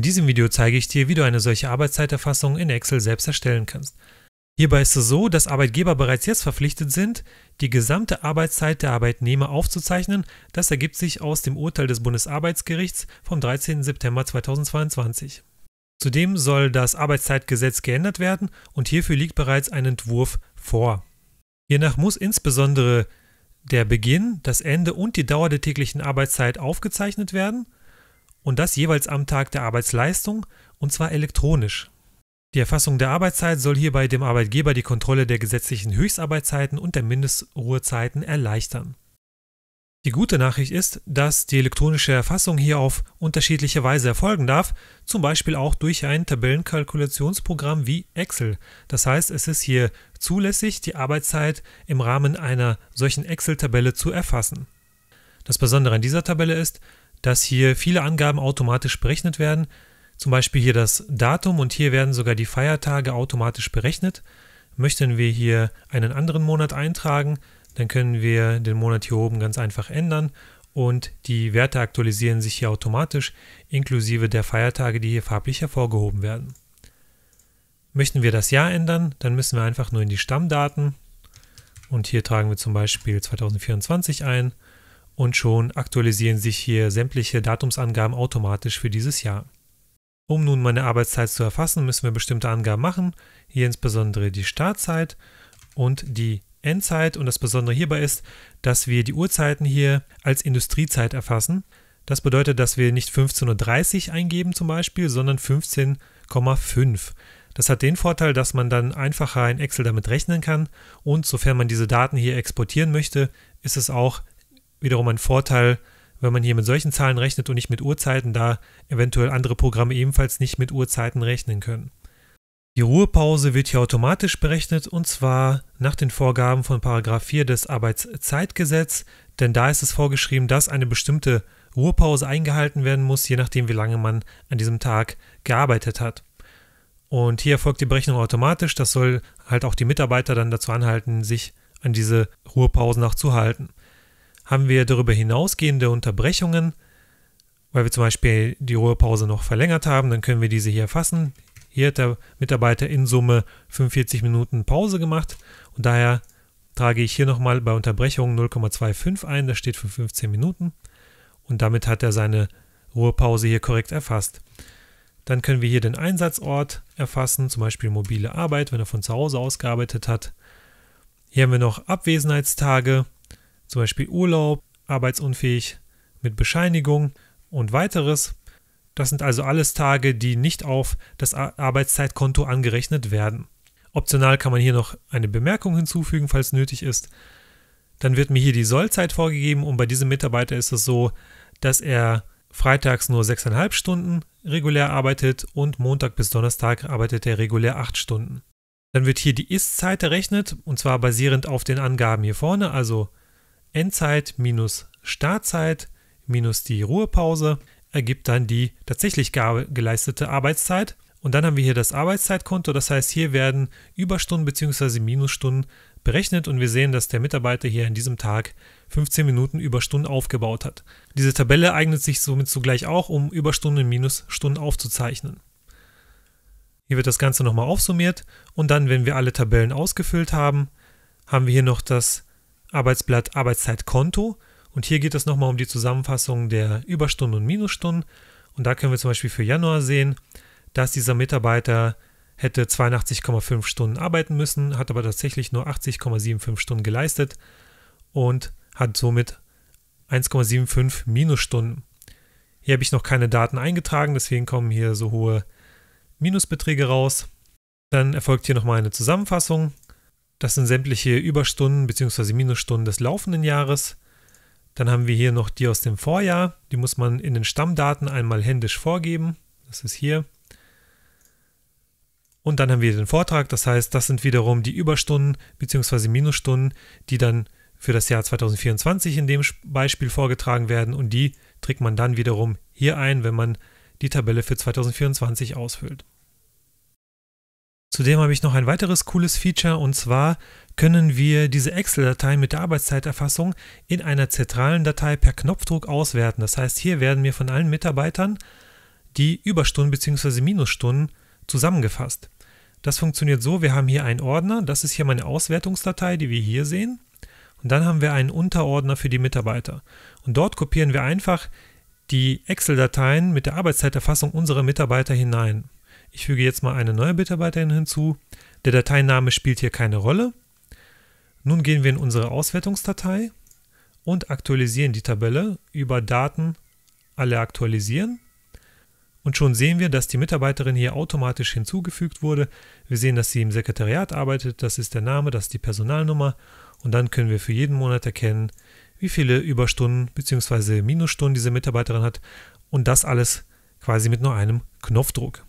In diesem Video zeige ich dir, wie du eine solche Arbeitszeiterfassung in Excel selbst erstellen kannst. Hierbei ist es so, dass Arbeitgeber bereits jetzt verpflichtet sind, die gesamte Arbeitszeit der Arbeitnehmer aufzuzeichnen. Das ergibt sich aus dem Urteil des Bundesarbeitsgerichts vom 13. September 2022. Zudem soll das Arbeitszeitgesetz geändert werden und hierfür liegt bereits ein Entwurf vor. Hiernach muss insbesondere der Beginn, das Ende und die Dauer der täglichen Arbeitszeit aufgezeichnet werden – und das jeweils am Tag der Arbeitsleistung, und zwar elektronisch. Die Erfassung der Arbeitszeit soll hierbei dem Arbeitgeber die Kontrolle der gesetzlichen Höchstarbeitszeiten und der Mindestruhezeiten erleichtern. Die gute Nachricht ist, dass die elektronische Erfassung hier auf unterschiedliche Weise erfolgen darf, zum Beispiel auch durch ein Tabellenkalkulationsprogramm wie Excel. Das heißt, es ist hier zulässig, die Arbeitszeit im Rahmen einer solchen Excel-Tabelle zu erfassen. Das Besondere an dieser Tabelle ist, dass hier viele Angaben automatisch berechnet werden. Zum Beispiel hier das Datum und hier werden sogar die Feiertage automatisch berechnet. Möchten wir hier einen anderen Monat eintragen, dann können wir den Monat hier oben ganz einfach ändern und die Werte aktualisieren sich hier automatisch, inklusive der Feiertage, die hier farblich hervorgehoben werden. Möchten wir das Jahr ändern, dann müssen wir einfach nur in die Stammdaten und hier tragen wir zum Beispiel 2024 ein und schon aktualisieren sich hier sämtliche Datumsangaben automatisch für dieses Jahr. Um nun meine Arbeitszeit zu erfassen, müssen wir bestimmte Angaben machen, hier insbesondere die Startzeit und die Endzeit. Und das Besondere hierbei ist, dass wir die Uhrzeiten hier als Industriezeit erfassen. Das bedeutet, dass wir nicht 15.30 Uhr eingeben zum Beispiel, sondern 15,5. Das hat den Vorteil, dass man dann einfacher in Excel damit rechnen kann und sofern man diese Daten hier exportieren möchte, ist es auch wiederum ein Vorteil, wenn man hier mit solchen Zahlen rechnet und nicht mit Uhrzeiten, da eventuell andere Programme ebenfalls nicht mit Uhrzeiten rechnen können. Die Ruhepause wird hier automatisch berechnet und zwar nach den Vorgaben von 4 des Arbeitszeitgesetz, denn da ist es vorgeschrieben, dass eine bestimmte Ruhepause eingehalten werden muss, je nachdem, wie lange man an diesem Tag gearbeitet hat. Und hier erfolgt die Berechnung automatisch, das soll halt auch die Mitarbeiter dann dazu anhalten, sich an diese Ruhepausen auch zu halten haben wir darüber hinausgehende Unterbrechungen, weil wir zum Beispiel die Ruhepause noch verlängert haben, dann können wir diese hier erfassen. Hier hat der Mitarbeiter in Summe 45 Minuten Pause gemacht und daher trage ich hier nochmal bei Unterbrechung 0,25 ein, das steht für 15 Minuten und damit hat er seine Ruhepause hier korrekt erfasst. Dann können wir hier den Einsatzort erfassen, zum Beispiel mobile Arbeit, wenn er von zu Hause aus gearbeitet hat. Hier haben wir noch Abwesenheitstage, zum Beispiel Urlaub, arbeitsunfähig mit Bescheinigung und weiteres. Das sind also alles Tage, die nicht auf das Arbeitszeitkonto angerechnet werden. Optional kann man hier noch eine Bemerkung hinzufügen, falls nötig ist. Dann wird mir hier die Sollzeit vorgegeben und bei diesem Mitarbeiter ist es so, dass er freitags nur 6,5 Stunden regulär arbeitet und Montag bis Donnerstag arbeitet er regulär 8 Stunden. Dann wird hier die Ist-Zeit errechnet und zwar basierend auf den Angaben hier vorne, also Endzeit minus Startzeit minus die Ruhepause ergibt dann die tatsächlich geleistete Arbeitszeit. Und dann haben wir hier das Arbeitszeitkonto, das heißt, hier werden Überstunden bzw. Minusstunden berechnet und wir sehen, dass der Mitarbeiter hier an diesem Tag 15 Minuten Überstunden aufgebaut hat. Diese Tabelle eignet sich somit zugleich auch, um Überstunden und Minusstunden aufzuzeichnen. Hier wird das Ganze nochmal aufsummiert und dann, wenn wir alle Tabellen ausgefüllt haben, haben wir hier noch das Arbeitsblatt Arbeitszeitkonto. Und hier geht es nochmal um die Zusammenfassung der Überstunden und Minusstunden. Und da können wir zum Beispiel für Januar sehen, dass dieser Mitarbeiter hätte 82,5 Stunden arbeiten müssen, hat aber tatsächlich nur 80,75 Stunden geleistet und hat somit 1,75 Minusstunden. Hier habe ich noch keine Daten eingetragen, deswegen kommen hier so hohe Minusbeträge raus. Dann erfolgt hier nochmal eine Zusammenfassung das sind sämtliche Überstunden bzw. Minusstunden des laufenden Jahres. Dann haben wir hier noch die aus dem Vorjahr. Die muss man in den Stammdaten einmal händisch vorgeben. Das ist hier. Und dann haben wir den Vortrag. Das heißt, das sind wiederum die Überstunden bzw. Minusstunden, die dann für das Jahr 2024 in dem Beispiel vorgetragen werden. Und die trägt man dann wiederum hier ein, wenn man die Tabelle für 2024 ausfüllt. Zudem habe ich noch ein weiteres cooles Feature und zwar können wir diese Excel-Datei mit der Arbeitszeiterfassung in einer zentralen Datei per Knopfdruck auswerten. Das heißt, hier werden mir von allen Mitarbeitern die Überstunden bzw. Minusstunden zusammengefasst. Das funktioniert so, wir haben hier einen Ordner, das ist hier meine Auswertungsdatei, die wir hier sehen. Und dann haben wir einen Unterordner für die Mitarbeiter. Und dort kopieren wir einfach die Excel-Dateien mit der Arbeitszeiterfassung unserer Mitarbeiter hinein. Ich füge jetzt mal eine neue Mitarbeiterin hinzu. Der Dateiname spielt hier keine Rolle. Nun gehen wir in unsere Auswertungsdatei und aktualisieren die Tabelle über Daten alle aktualisieren. Und schon sehen wir, dass die Mitarbeiterin hier automatisch hinzugefügt wurde. Wir sehen, dass sie im Sekretariat arbeitet. Das ist der Name, das ist die Personalnummer. Und dann können wir für jeden Monat erkennen, wie viele Überstunden bzw. Minusstunden diese Mitarbeiterin hat. Und das alles quasi mit nur einem Knopfdruck.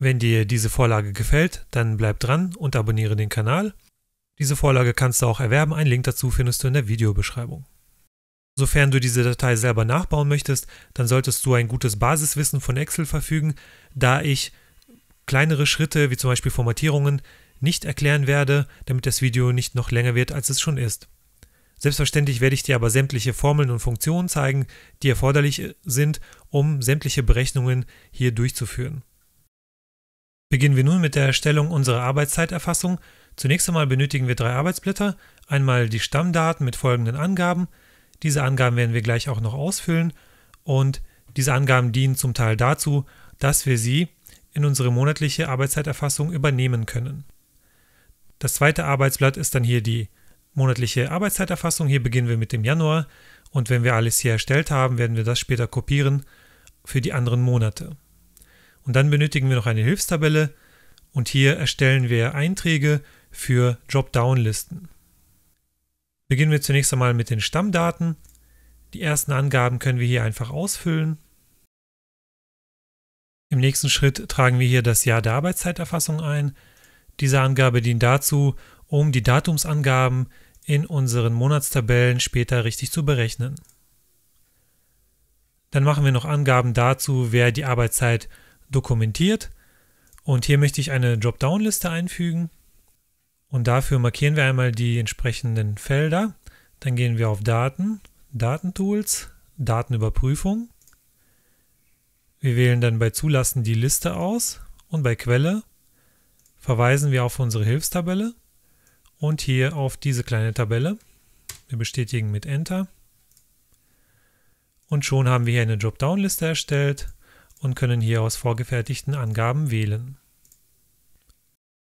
Wenn dir diese Vorlage gefällt, dann bleib dran und abonniere den Kanal. Diese Vorlage kannst du auch erwerben, einen Link dazu findest du in der Videobeschreibung. Sofern du diese Datei selber nachbauen möchtest, dann solltest du ein gutes Basiswissen von Excel verfügen, da ich kleinere Schritte wie zum Beispiel Formatierungen nicht erklären werde, damit das Video nicht noch länger wird, als es schon ist. Selbstverständlich werde ich dir aber sämtliche Formeln und Funktionen zeigen, die erforderlich sind, um sämtliche Berechnungen hier durchzuführen. Beginnen wir nun mit der Erstellung unserer Arbeitszeiterfassung. Zunächst einmal benötigen wir drei Arbeitsblätter, einmal die Stammdaten mit folgenden Angaben. Diese Angaben werden wir gleich auch noch ausfüllen und diese Angaben dienen zum Teil dazu, dass wir sie in unsere monatliche Arbeitszeiterfassung übernehmen können. Das zweite Arbeitsblatt ist dann hier die monatliche Arbeitszeiterfassung. Hier beginnen wir mit dem Januar und wenn wir alles hier erstellt haben, werden wir das später kopieren für die anderen Monate. Und dann benötigen wir noch eine Hilfstabelle und hier erstellen wir Einträge für Dropdown-Listen. Beginnen wir zunächst einmal mit den Stammdaten. Die ersten Angaben können wir hier einfach ausfüllen. Im nächsten Schritt tragen wir hier das Jahr der Arbeitszeiterfassung ein. Diese Angabe dient dazu, um die Datumsangaben in unseren Monatstabellen später richtig zu berechnen. Dann machen wir noch Angaben dazu, wer die Arbeitszeit dokumentiert. Und hier möchte ich eine Dropdown-Liste einfügen. Und dafür markieren wir einmal die entsprechenden Felder. Dann gehen wir auf Daten, Datentools, Datenüberprüfung. Wir wählen dann bei Zulassen die Liste aus und bei Quelle verweisen wir auf unsere Hilfstabelle und hier auf diese kleine Tabelle. Wir bestätigen mit Enter. Und schon haben wir hier eine Dropdown-Liste erstellt und können hier aus vorgefertigten Angaben wählen.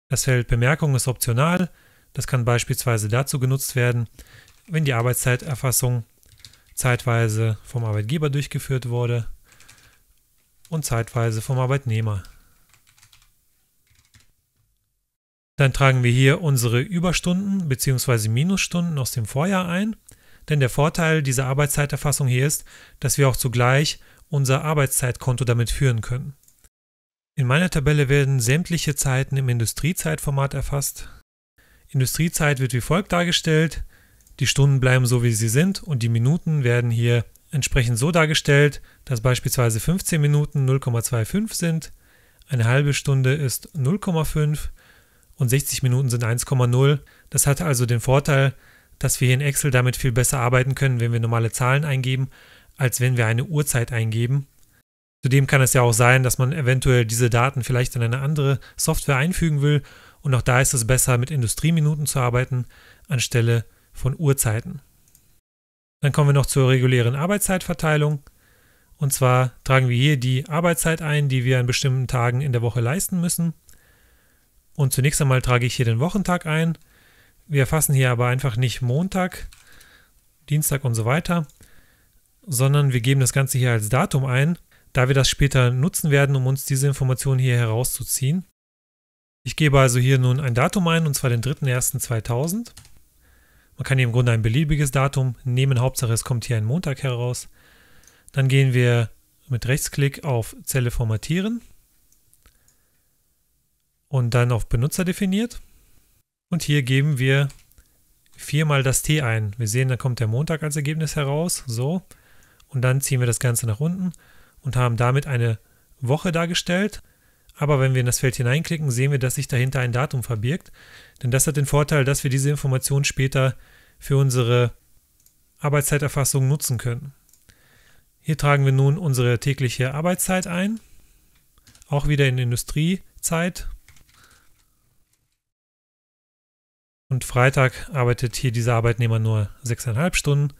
Das Feld Bemerkung ist optional, das kann beispielsweise dazu genutzt werden, wenn die Arbeitszeiterfassung zeitweise vom Arbeitgeber durchgeführt wurde und zeitweise vom Arbeitnehmer. Dann tragen wir hier unsere Überstunden bzw. Minusstunden aus dem Vorjahr ein, denn der Vorteil dieser Arbeitszeiterfassung hier ist, dass wir auch zugleich unser Arbeitszeitkonto damit führen können. In meiner Tabelle werden sämtliche Zeiten im Industriezeitformat erfasst. Industriezeit wird wie folgt dargestellt. Die Stunden bleiben so, wie sie sind und die Minuten werden hier entsprechend so dargestellt, dass beispielsweise 15 Minuten 0,25 sind, eine halbe Stunde ist 0,5 und 60 Minuten sind 1,0. Das hat also den Vorteil, dass wir hier in Excel damit viel besser arbeiten können, wenn wir normale Zahlen eingeben als wenn wir eine Uhrzeit eingeben. Zudem kann es ja auch sein, dass man eventuell diese Daten vielleicht in eine andere Software einfügen will und auch da ist es besser, mit Industrieminuten zu arbeiten anstelle von Uhrzeiten. Dann kommen wir noch zur regulären Arbeitszeitverteilung. Und zwar tragen wir hier die Arbeitszeit ein, die wir an bestimmten Tagen in der Woche leisten müssen. Und zunächst einmal trage ich hier den Wochentag ein. Wir erfassen hier aber einfach nicht Montag, Dienstag und so weiter, sondern wir geben das Ganze hier als Datum ein, da wir das später nutzen werden, um uns diese Information hier herauszuziehen. Ich gebe also hier nun ein Datum ein, und zwar den 3.1.2000. Man kann hier im Grunde ein beliebiges Datum nehmen, Hauptsache es kommt hier ein Montag heraus. Dann gehen wir mit Rechtsklick auf Zelle formatieren und dann auf Benutzer definiert. Und hier geben wir viermal das T ein. Wir sehen, da kommt der Montag als Ergebnis heraus. So. Und dann ziehen wir das Ganze nach unten und haben damit eine Woche dargestellt. Aber wenn wir in das Feld hineinklicken, sehen wir, dass sich dahinter ein Datum verbirgt. Denn das hat den Vorteil, dass wir diese Information später für unsere Arbeitszeiterfassung nutzen können. Hier tragen wir nun unsere tägliche Arbeitszeit ein. Auch wieder in Industriezeit. Und Freitag arbeitet hier dieser Arbeitnehmer nur 6,5 Stunden.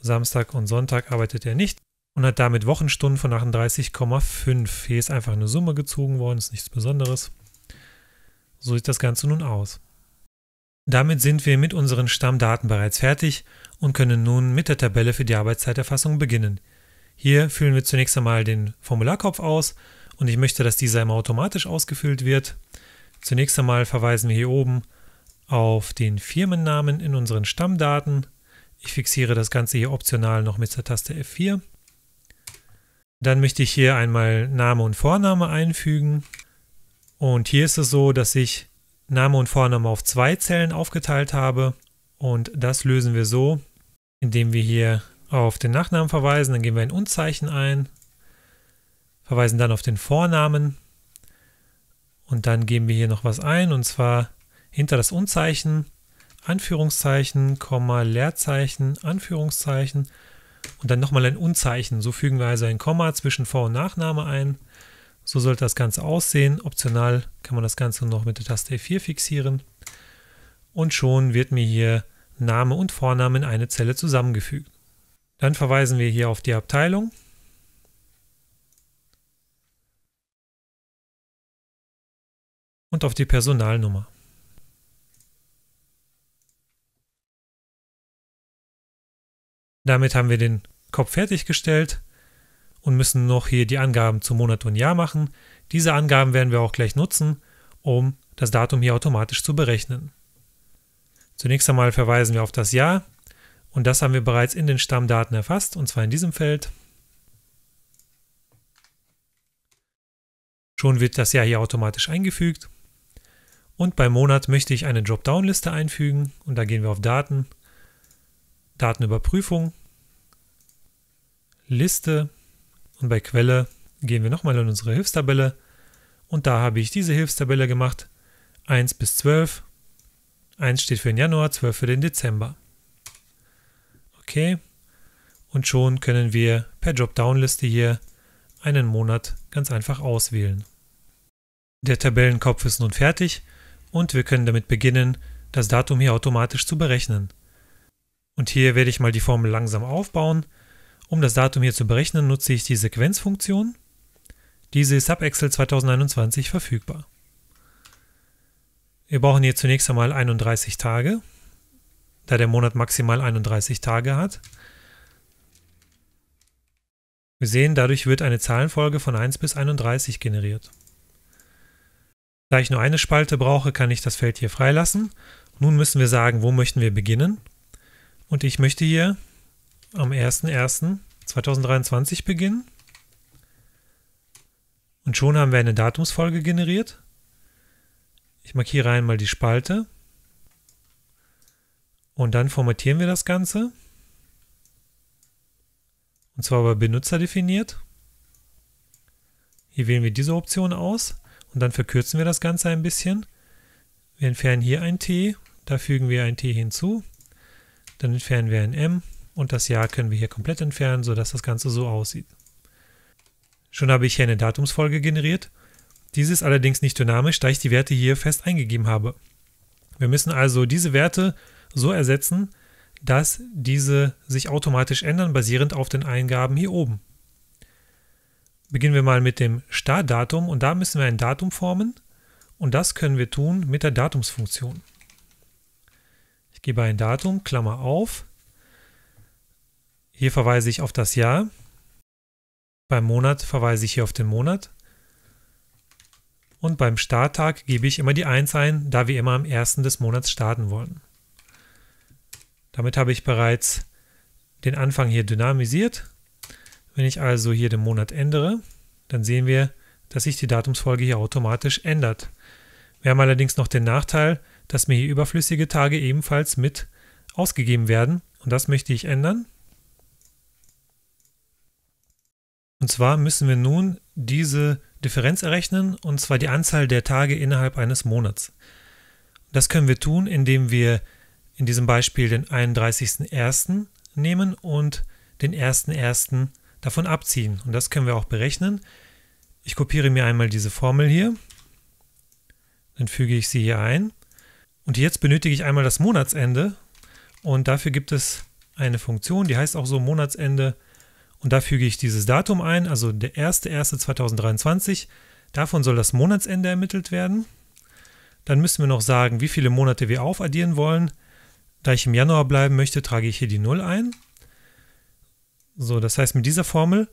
Samstag und Sonntag arbeitet er nicht und hat damit Wochenstunden von 38,5. Hier ist einfach eine Summe gezogen worden, ist nichts Besonderes. So sieht das Ganze nun aus. Damit sind wir mit unseren Stammdaten bereits fertig und können nun mit der Tabelle für die Arbeitszeiterfassung beginnen. Hier füllen wir zunächst einmal den Formularkopf aus und ich möchte, dass dieser immer automatisch ausgefüllt wird. Zunächst einmal verweisen wir hier oben auf den Firmennamen in unseren Stammdaten ich fixiere das Ganze hier optional noch mit der Taste F4. Dann möchte ich hier einmal Name und Vorname einfügen. Und hier ist es so, dass ich Name und Vorname auf zwei Zellen aufgeteilt habe. Und das lösen wir so, indem wir hier auf den Nachnamen verweisen. Dann geben wir ein Unzeichen ein, verweisen dann auf den Vornamen. Und dann geben wir hier noch was ein, und zwar hinter das Unzeichen. Anführungszeichen, Komma, Leerzeichen, Anführungszeichen und dann nochmal ein Unzeichen. So fügen wir also ein Komma zwischen Vor- und Nachname ein. So sollte das Ganze aussehen. Optional kann man das Ganze noch mit der Taste F4 fixieren. Und schon wird mir hier Name und Vorname in eine Zelle zusammengefügt. Dann verweisen wir hier auf die Abteilung. Und auf die Personalnummer. Damit haben wir den Kopf fertiggestellt und müssen noch hier die Angaben zu Monat und Jahr machen. Diese Angaben werden wir auch gleich nutzen, um das Datum hier automatisch zu berechnen. Zunächst einmal verweisen wir auf das Jahr und das haben wir bereits in den Stammdaten erfasst, und zwar in diesem Feld. Schon wird das Jahr hier automatisch eingefügt. Und beim Monat möchte ich eine Dropdown-Liste einfügen und da gehen wir auf Daten, Datenüberprüfung Liste und bei Quelle gehen wir nochmal in unsere Hilfstabelle und da habe ich diese Hilfstabelle gemacht, 1 bis 12. 1 steht für den Januar, 12 für den Dezember. Okay, und schon können wir per Dropdown-Liste hier einen Monat ganz einfach auswählen. Der Tabellenkopf ist nun fertig und wir können damit beginnen, das Datum hier automatisch zu berechnen. Und hier werde ich mal die Formel langsam aufbauen – um das Datum hier zu berechnen, nutze ich die Sequenzfunktion. Diese ist ab Excel 2021 verfügbar. Wir brauchen hier zunächst einmal 31 Tage, da der Monat maximal 31 Tage hat. Wir sehen, dadurch wird eine Zahlenfolge von 1 bis 31 generiert. Da ich nur eine Spalte brauche, kann ich das Feld hier freilassen. Nun müssen wir sagen, wo möchten wir beginnen. Und ich möchte hier am 01.01.2023 beginnen. Und schon haben wir eine Datumsfolge generiert. Ich markiere einmal die Spalte. Und dann formatieren wir das Ganze. Und zwar bei Benutzer definiert. Hier wählen wir diese Option aus und dann verkürzen wir das Ganze ein bisschen. Wir entfernen hier ein T, da fügen wir ein T hinzu. Dann entfernen wir ein M und das Jahr können wir hier komplett entfernen, sodass das Ganze so aussieht. Schon habe ich hier eine Datumsfolge generiert. Diese ist allerdings nicht dynamisch, da ich die Werte hier fest eingegeben habe. Wir müssen also diese Werte so ersetzen, dass diese sich automatisch ändern, basierend auf den Eingaben hier oben. Beginnen wir mal mit dem Startdatum und da müssen wir ein Datum formen und das können wir tun mit der Datumsfunktion. Ich gebe ein Datum, Klammer auf, hier verweise ich auf das Jahr. Beim Monat verweise ich hier auf den Monat. Und beim Starttag gebe ich immer die 1 ein, da wir immer am 1. des Monats starten wollen. Damit habe ich bereits den Anfang hier dynamisiert. Wenn ich also hier den Monat ändere, dann sehen wir, dass sich die Datumsfolge hier automatisch ändert. Wir haben allerdings noch den Nachteil, dass mir hier überflüssige Tage ebenfalls mit ausgegeben werden und das möchte ich ändern. Und zwar müssen wir nun diese Differenz errechnen, und zwar die Anzahl der Tage innerhalb eines Monats. Das können wir tun, indem wir in diesem Beispiel den 31.01. nehmen und den 1.01. davon abziehen. Und das können wir auch berechnen. Ich kopiere mir einmal diese Formel hier, dann füge ich sie hier ein. Und jetzt benötige ich einmal das Monatsende und dafür gibt es eine Funktion, die heißt auch so Monatsende und da füge ich dieses Datum ein, also der 1.1.2023. Davon soll das Monatsende ermittelt werden. Dann müssen wir noch sagen, wie viele Monate wir aufaddieren wollen. Da ich im Januar bleiben möchte, trage ich hier die 0 ein. So, das heißt, mit dieser Formel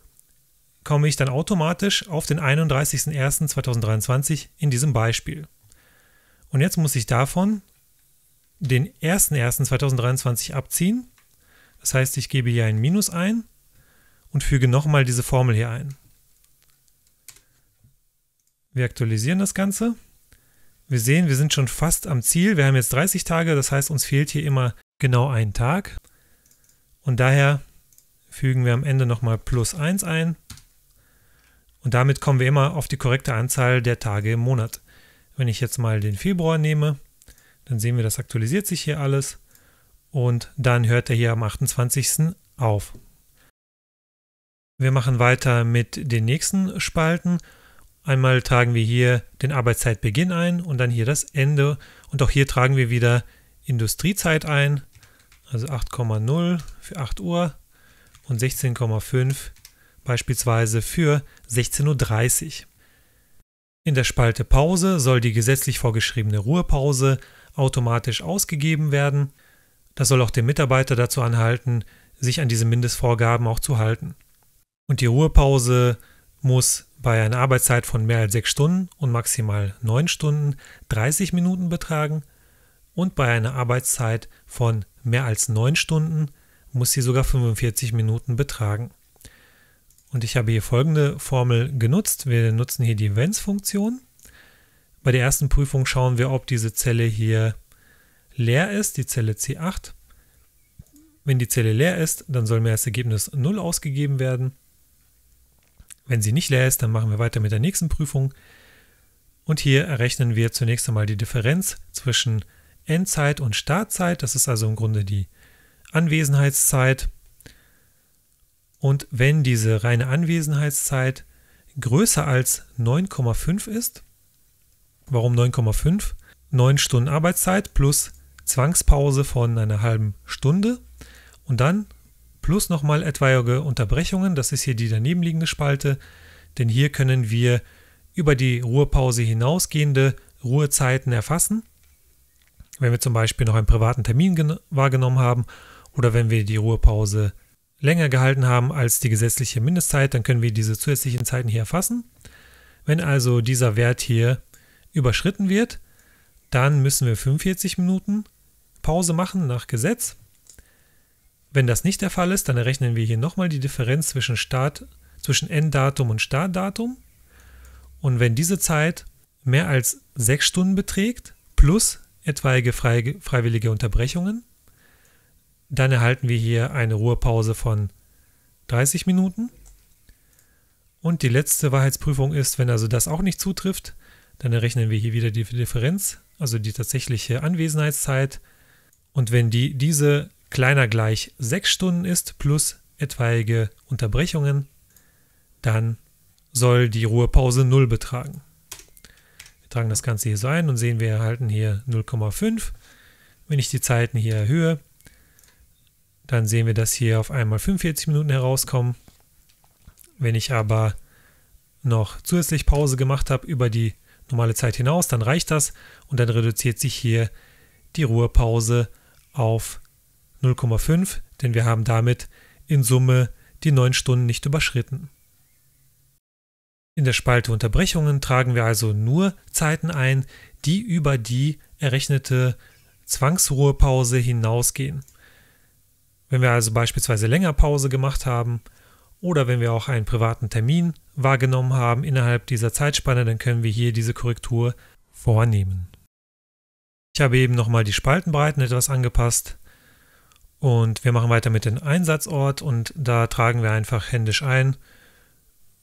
komme ich dann automatisch auf den 31.01.2023 in diesem Beispiel. Und jetzt muss ich davon den 01.01.2023 abziehen. Das heißt, ich gebe hier ein Minus ein und füge nochmal diese Formel hier ein. Wir aktualisieren das Ganze. Wir sehen, wir sind schon fast am Ziel. Wir haben jetzt 30 Tage, das heißt, uns fehlt hier immer genau ein Tag. Und daher fügen wir am Ende nochmal plus 1 ein. Und damit kommen wir immer auf die korrekte Anzahl der Tage im Monat. Wenn ich jetzt mal den Februar nehme, dann sehen wir, das aktualisiert sich hier alles. Und dann hört er hier am 28. auf. Wir machen weiter mit den nächsten Spalten. Einmal tragen wir hier den Arbeitszeitbeginn ein und dann hier das Ende. Und auch hier tragen wir wieder Industriezeit ein, also 8,0 für 8 Uhr und 16,5 beispielsweise für 16.30 Uhr. In der Spalte Pause soll die gesetzlich vorgeschriebene Ruhepause automatisch ausgegeben werden. Das soll auch den Mitarbeiter dazu anhalten, sich an diese Mindestvorgaben auch zu halten. Und die Ruhepause muss bei einer Arbeitszeit von mehr als 6 Stunden und maximal 9 Stunden 30 Minuten betragen und bei einer Arbeitszeit von mehr als 9 Stunden muss sie sogar 45 Minuten betragen. Und ich habe hier folgende Formel genutzt. Wir nutzen hier die Whens-Funktion. Bei der ersten Prüfung schauen wir, ob diese Zelle hier leer ist, die Zelle C8. Wenn die Zelle leer ist, dann soll mir das Ergebnis 0 ausgegeben werden. Wenn sie nicht leer ist, dann machen wir weiter mit der nächsten Prüfung. Und hier errechnen wir zunächst einmal die Differenz zwischen Endzeit und Startzeit. Das ist also im Grunde die Anwesenheitszeit. Und wenn diese reine Anwesenheitszeit größer als 9,5 ist, warum 9,5? 9 Stunden Arbeitszeit plus Zwangspause von einer halben Stunde und dann plus nochmal etwaige Unterbrechungen. Das ist hier die danebenliegende Spalte, denn hier können wir über die Ruhepause hinausgehende Ruhezeiten erfassen. Wenn wir zum Beispiel noch einen privaten Termin wahrgenommen haben oder wenn wir die Ruhepause länger gehalten haben als die gesetzliche Mindestzeit, dann können wir diese zusätzlichen Zeiten hier erfassen. Wenn also dieser Wert hier überschritten wird, dann müssen wir 45 Minuten Pause machen nach Gesetz wenn das nicht der Fall ist, dann errechnen wir hier nochmal die Differenz zwischen, Start, zwischen Enddatum und Startdatum. Und wenn diese Zeit mehr als sechs Stunden beträgt, plus etwaige freiwillige Unterbrechungen, dann erhalten wir hier eine Ruhepause von 30 Minuten. Und die letzte Wahrheitsprüfung ist, wenn also das auch nicht zutrifft, dann errechnen wir hier wieder die Differenz, also die tatsächliche Anwesenheitszeit. Und wenn die, diese kleiner gleich 6 Stunden ist plus etwaige Unterbrechungen, dann soll die Ruhepause 0 betragen. Wir tragen das Ganze hier so ein und sehen, wir erhalten hier 0,5. Wenn ich die Zeiten hier erhöhe, dann sehen wir, dass hier auf einmal 45 Minuten herauskommen. Wenn ich aber noch zusätzlich Pause gemacht habe über die normale Zeit hinaus, dann reicht das und dann reduziert sich hier die Ruhepause auf 0,5, denn wir haben damit in Summe die 9 Stunden nicht überschritten. In der Spalte Unterbrechungen tragen wir also nur Zeiten ein, die über die errechnete Zwangsruhepause hinausgehen. Wenn wir also beispielsweise länger Pause gemacht haben oder wenn wir auch einen privaten Termin wahrgenommen haben innerhalb dieser Zeitspanne, dann können wir hier diese Korrektur vornehmen. Ich habe eben nochmal die Spaltenbreiten etwas angepasst, und wir machen weiter mit dem Einsatzort und da tragen wir einfach händisch ein,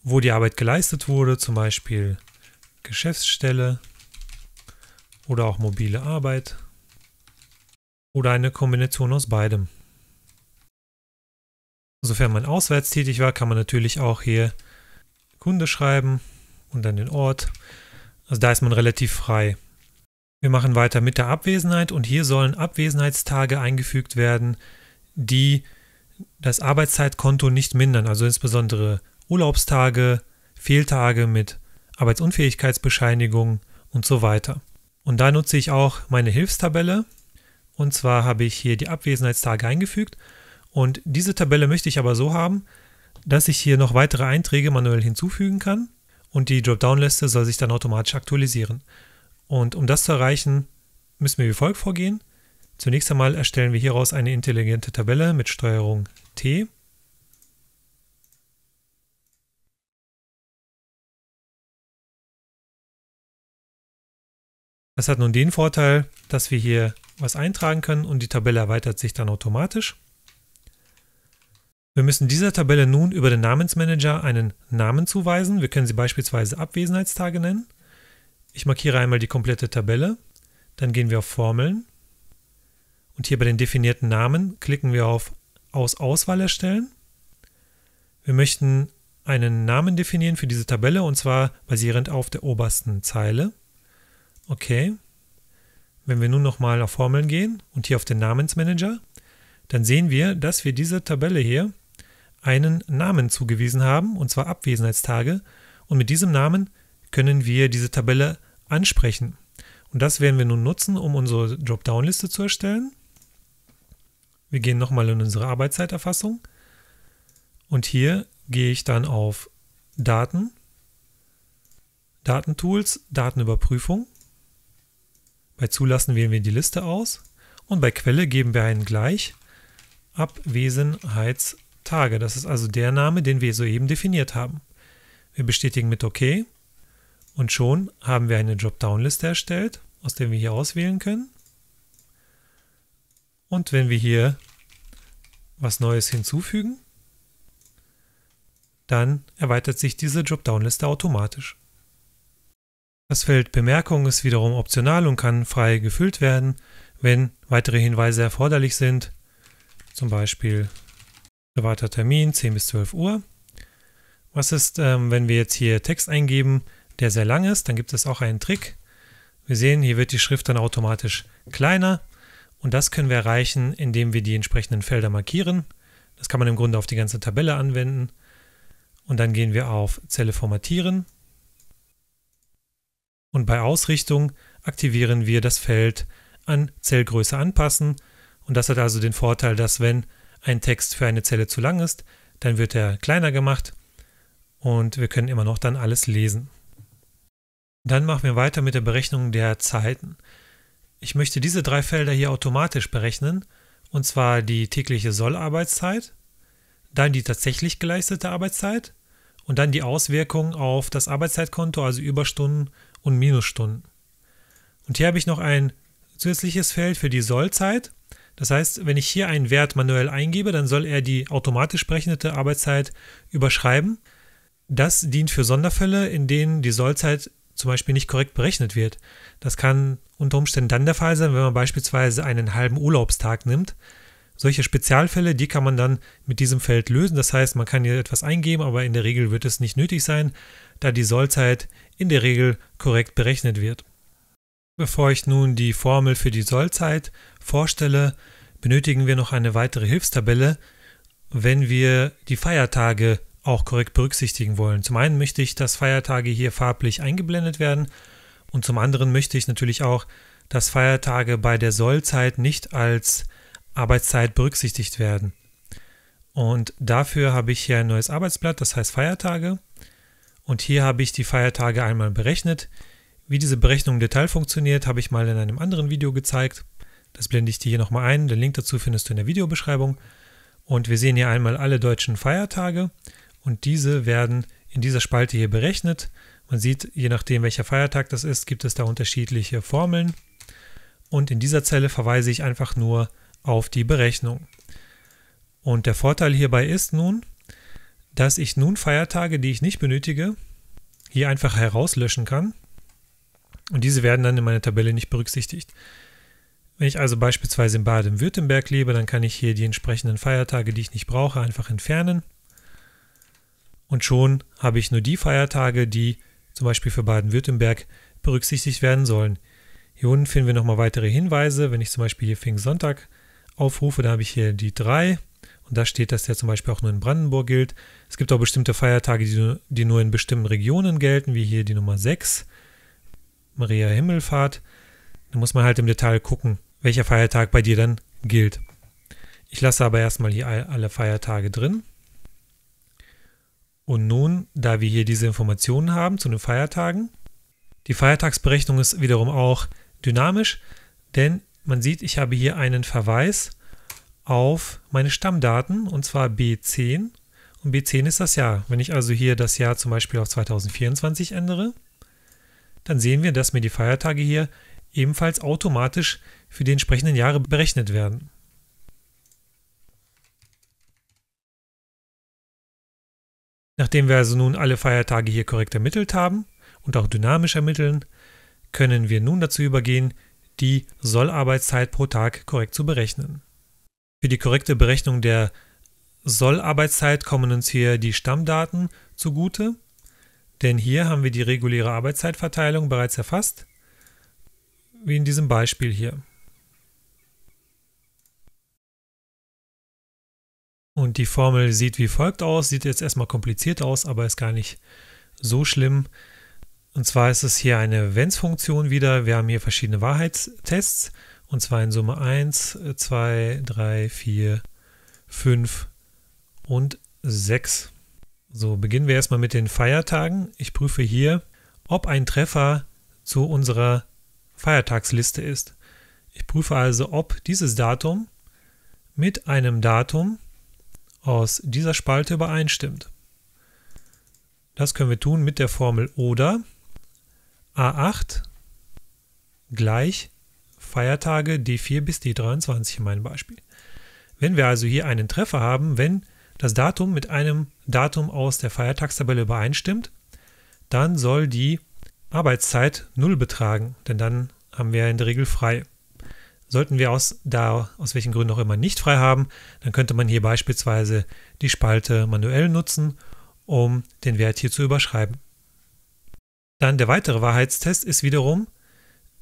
wo die Arbeit geleistet wurde, zum Beispiel Geschäftsstelle oder auch mobile Arbeit oder eine Kombination aus beidem. Sofern man auswärts tätig war, kann man natürlich auch hier Kunde schreiben und dann den Ort. Also da ist man relativ frei. Wir machen weiter mit der Abwesenheit und hier sollen Abwesenheitstage eingefügt werden, die das Arbeitszeitkonto nicht mindern, also insbesondere Urlaubstage, Fehltage mit Arbeitsunfähigkeitsbescheinigung und so weiter. Und da nutze ich auch meine Hilfstabelle. Und zwar habe ich hier die Abwesenheitstage eingefügt. Und diese Tabelle möchte ich aber so haben, dass ich hier noch weitere Einträge manuell hinzufügen kann. Und die Dropdown-Liste soll sich dann automatisch aktualisieren. Und um das zu erreichen, müssen wir wie folgt vorgehen. Zunächst einmal erstellen wir hieraus eine intelligente Tabelle mit Steuerung T. Das hat nun den Vorteil, dass wir hier was eintragen können und die Tabelle erweitert sich dann automatisch. Wir müssen dieser Tabelle nun über den Namensmanager einen Namen zuweisen. Wir können sie beispielsweise Abwesenheitstage nennen. Ich markiere einmal die komplette Tabelle, dann gehen wir auf Formeln und hier bei den definierten Namen klicken wir auf Aus Auswahl erstellen. Wir möchten einen Namen definieren für diese Tabelle und zwar basierend auf der obersten Zeile. Okay. Wenn wir nun nochmal auf Formeln gehen und hier auf den Namensmanager, dann sehen wir, dass wir dieser Tabelle hier einen Namen zugewiesen haben, und zwar Abwesenheitstage. Und mit diesem Namen können wir diese Tabelle ansprechen. Und das werden wir nun nutzen, um unsere Dropdown-Liste zu erstellen. Wir gehen nochmal in unsere Arbeitszeiterfassung und hier gehe ich dann auf Daten, Datentools, Datenüberprüfung. Bei Zulassen wählen wir die Liste aus und bei Quelle geben wir einen gleich Abwesenheitstage. Das ist also der Name, den wir soeben definiert haben. Wir bestätigen mit OK und schon haben wir eine Dropdown-Liste erstellt, aus der wir hier auswählen können. Und wenn wir hier was Neues hinzufügen, dann erweitert sich diese Dropdown-Liste automatisch. Das Feld Bemerkung ist wiederum optional und kann frei gefüllt werden, wenn weitere Hinweise erforderlich sind, zum Beispiel privater Termin 10 bis 12 Uhr. Was ist, ähm, wenn wir jetzt hier Text eingeben, der sehr lang ist, dann gibt es auch einen Trick. Wir sehen, hier wird die Schrift dann automatisch kleiner und das können wir erreichen, indem wir die entsprechenden Felder markieren. Das kann man im Grunde auf die ganze Tabelle anwenden. Und dann gehen wir auf Zelle formatieren. Und bei Ausrichtung aktivieren wir das Feld an Zellgröße anpassen. Und das hat also den Vorteil, dass wenn ein Text für eine Zelle zu lang ist, dann wird er kleiner gemacht und wir können immer noch dann alles lesen. Dann machen wir weiter mit der Berechnung der Zeiten. Ich möchte diese drei Felder hier automatisch berechnen, und zwar die tägliche Sollarbeitszeit, dann die tatsächlich geleistete Arbeitszeit und dann die Auswirkungen auf das Arbeitszeitkonto, also Überstunden und Minusstunden. Und hier habe ich noch ein zusätzliches Feld für die Sollzeit. Das heißt, wenn ich hier einen Wert manuell eingebe, dann soll er die automatisch berechnete Arbeitszeit überschreiben. Das dient für Sonderfälle, in denen die Sollzeit zum Beispiel nicht korrekt berechnet wird. Das kann unter Umständen dann der Fall sein, wenn man beispielsweise einen halben Urlaubstag nimmt. Solche Spezialfälle, die kann man dann mit diesem Feld lösen. Das heißt, man kann hier etwas eingeben, aber in der Regel wird es nicht nötig sein, da die Sollzeit in der Regel korrekt berechnet wird. Bevor ich nun die Formel für die Sollzeit vorstelle, benötigen wir noch eine weitere Hilfstabelle, wenn wir die Feiertage auch korrekt berücksichtigen wollen. Zum einen möchte ich, dass Feiertage hier farblich eingeblendet werden und zum anderen möchte ich natürlich auch, dass Feiertage bei der Sollzeit nicht als Arbeitszeit berücksichtigt werden. Und dafür habe ich hier ein neues Arbeitsblatt, das heißt Feiertage. Und hier habe ich die Feiertage einmal berechnet. Wie diese Berechnung im Detail funktioniert, habe ich mal in einem anderen Video gezeigt. Das blende ich dir hier nochmal ein. Den Link dazu findest du in der Videobeschreibung. Und wir sehen hier einmal alle deutschen Feiertage und diese werden in dieser Spalte hier berechnet. Man sieht, je nachdem welcher Feiertag das ist, gibt es da unterschiedliche Formeln. Und in dieser Zelle verweise ich einfach nur auf die Berechnung. Und der Vorteil hierbei ist nun, dass ich nun Feiertage, die ich nicht benötige, hier einfach herauslöschen kann. Und diese werden dann in meiner Tabelle nicht berücksichtigt. Wenn ich also beispielsweise in Baden-Württemberg lebe, dann kann ich hier die entsprechenden Feiertage, die ich nicht brauche, einfach entfernen. Und schon habe ich nur die Feiertage, die zum Beispiel für Baden-Württemberg berücksichtigt werden sollen. Hier unten finden wir nochmal weitere Hinweise. Wenn ich zum Beispiel hier Pfingstsonntag aufrufe, da habe ich hier die drei. Und da steht, dass der zum Beispiel auch nur in Brandenburg gilt. Es gibt auch bestimmte Feiertage, die die nur in bestimmten Regionen gelten, wie hier die Nummer 6, Maria Himmelfahrt. Da muss man halt im Detail gucken, welcher Feiertag bei dir dann gilt. Ich lasse aber erstmal hier alle Feiertage drin. Und nun, da wir hier diese Informationen haben zu den Feiertagen, die Feiertagsberechnung ist wiederum auch dynamisch, denn man sieht, ich habe hier einen Verweis auf meine Stammdaten, und zwar B10. Und B10 ist das Jahr. Wenn ich also hier das Jahr zum Beispiel auf 2024 ändere, dann sehen wir, dass mir die Feiertage hier ebenfalls automatisch für die entsprechenden Jahre berechnet werden. Nachdem wir also nun alle Feiertage hier korrekt ermittelt haben und auch dynamisch ermitteln, können wir nun dazu übergehen, die Sollarbeitszeit pro Tag korrekt zu berechnen. Für die korrekte Berechnung der Sollarbeitszeit kommen uns hier die Stammdaten zugute, denn hier haben wir die reguläre Arbeitszeitverteilung bereits erfasst, wie in diesem Beispiel hier. Und die Formel sieht wie folgt aus, sieht jetzt erstmal kompliziert aus, aber ist gar nicht so schlimm. Und zwar ist es hier eine Wenns-Funktion wieder. Wir haben hier verschiedene Wahrheitstests. Und zwar in Summe 1, 2, 3, 4, 5 und 6. So, beginnen wir erstmal mit den Feiertagen. Ich prüfe hier, ob ein Treffer zu unserer Feiertagsliste ist. Ich prüfe also, ob dieses Datum mit einem Datum aus dieser Spalte übereinstimmt. Das können wir tun mit der Formel oder a8 gleich Feiertage d4 bis d23 in meinem Beispiel. Wenn wir also hier einen Treffer haben, wenn das Datum mit einem Datum aus der Feiertagstabelle übereinstimmt, dann soll die Arbeitszeit 0 betragen, denn dann haben wir in der Regel frei. Sollten wir aus, da aus welchen Gründen auch immer nicht frei haben, dann könnte man hier beispielsweise die Spalte manuell nutzen, um den Wert hier zu überschreiben. Dann der weitere Wahrheitstest ist wiederum,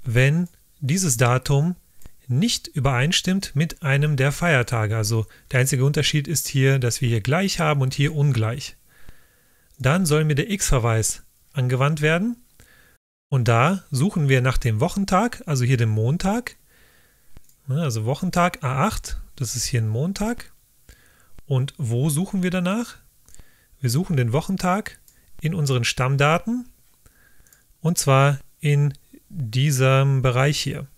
wenn dieses Datum nicht übereinstimmt mit einem der Feiertage. Also der einzige Unterschied ist hier, dass wir hier gleich haben und hier ungleich. Dann soll mir der x-Verweis angewandt werden. Und da suchen wir nach dem Wochentag, also hier dem Montag, Ne, also Wochentag A8, das ist hier ein Montag. Und wo suchen wir danach? Wir suchen den Wochentag in unseren Stammdaten und zwar in diesem Bereich hier.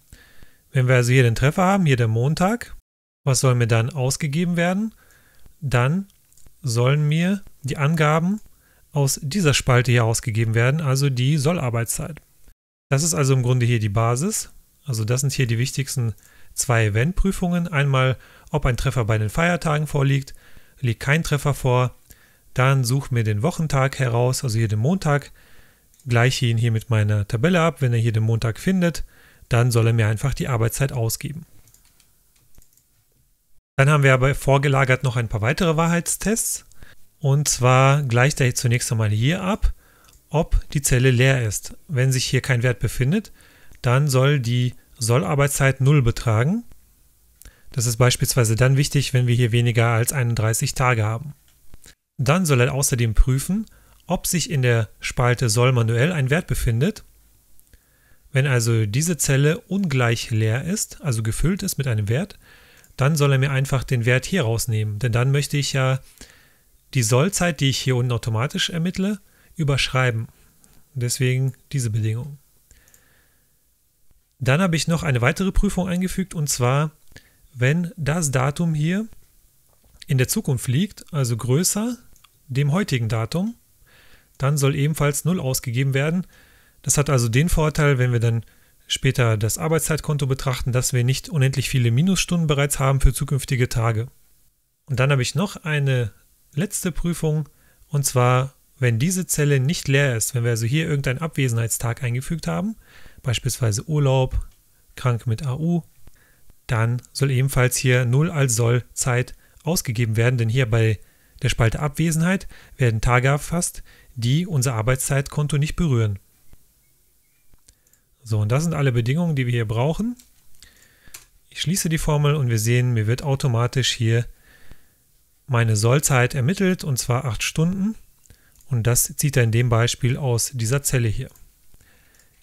Wenn wir also hier den Treffer haben, hier der Montag, was soll mir dann ausgegeben werden? Dann sollen mir die Angaben aus dieser Spalte hier ausgegeben werden, also die Sollarbeitszeit. Das ist also im Grunde hier die Basis. Also das sind hier die wichtigsten zwei Wenn-Prüfungen. Einmal, ob ein Treffer bei den Feiertagen vorliegt, liegt kein Treffer vor. Dann such mir den Wochentag heraus, also hier den Montag. Gleiche ihn hier mit meiner Tabelle ab. Wenn er hier den Montag findet, dann soll er mir einfach die Arbeitszeit ausgeben. Dann haben wir aber vorgelagert noch ein paar weitere Wahrheitstests. Und zwar gleicht er zunächst einmal hier ab, ob die Zelle leer ist. Wenn sich hier kein Wert befindet, dann soll die soll Arbeitszeit 0 betragen. Das ist beispielsweise dann wichtig, wenn wir hier weniger als 31 Tage haben. Dann soll er außerdem prüfen, ob sich in der Spalte soll manuell ein Wert befindet. Wenn also diese Zelle ungleich leer ist, also gefüllt ist mit einem Wert, dann soll er mir einfach den Wert hier rausnehmen, denn dann möchte ich ja die Sollzeit, die ich hier unten automatisch ermittle, überschreiben. Deswegen diese Bedingung. Dann habe ich noch eine weitere Prüfung eingefügt und zwar, wenn das Datum hier in der Zukunft liegt, also größer dem heutigen Datum, dann soll ebenfalls 0 ausgegeben werden. Das hat also den Vorteil, wenn wir dann später das Arbeitszeitkonto betrachten, dass wir nicht unendlich viele Minusstunden bereits haben für zukünftige Tage. Und dann habe ich noch eine letzte Prüfung und zwar, wenn diese Zelle nicht leer ist, wenn wir also hier irgendeinen Abwesenheitstag eingefügt haben, beispielsweise Urlaub, krank mit AU, dann soll ebenfalls hier 0 als Soll-Zeit ausgegeben werden, denn hier bei der Spalte Abwesenheit werden Tage erfasst, die unser Arbeitszeitkonto nicht berühren. So, und das sind alle Bedingungen, die wir hier brauchen. Ich schließe die Formel und wir sehen, mir wird automatisch hier meine Sollzeit ermittelt, und zwar 8 Stunden. Und das zieht er in dem Beispiel aus dieser Zelle hier.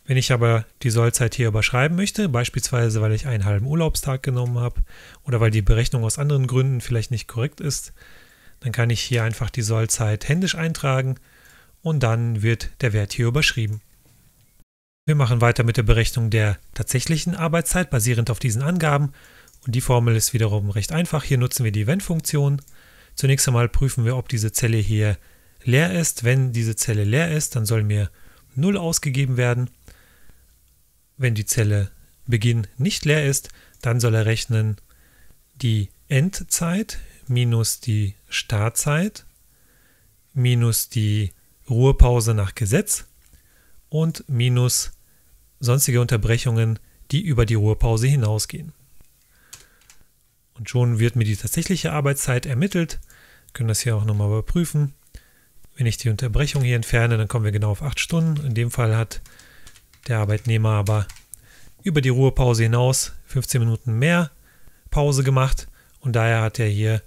Wenn ich aber die Sollzeit hier überschreiben möchte, beispielsweise weil ich einen halben Urlaubstag genommen habe oder weil die Berechnung aus anderen Gründen vielleicht nicht korrekt ist, dann kann ich hier einfach die Sollzeit händisch eintragen und dann wird der Wert hier überschrieben. Wir machen weiter mit der Berechnung der tatsächlichen Arbeitszeit basierend auf diesen Angaben und die Formel ist wiederum recht einfach. Hier nutzen wir die Wenn-Funktion. Zunächst einmal prüfen wir, ob diese Zelle hier leer ist. Wenn diese Zelle leer ist, dann soll mir 0 ausgegeben werden wenn die Zelle Beginn nicht leer ist, dann soll er rechnen die Endzeit minus die Startzeit minus die Ruhepause nach Gesetz und minus sonstige Unterbrechungen, die über die Ruhepause hinausgehen. Und schon wird mir die tatsächliche Arbeitszeit ermittelt. Wir können das hier auch nochmal überprüfen. Wenn ich die Unterbrechung hier entferne, dann kommen wir genau auf 8 Stunden. In dem Fall hat der Arbeitnehmer aber über die Ruhepause hinaus 15 Minuten mehr Pause gemacht und daher hat er hier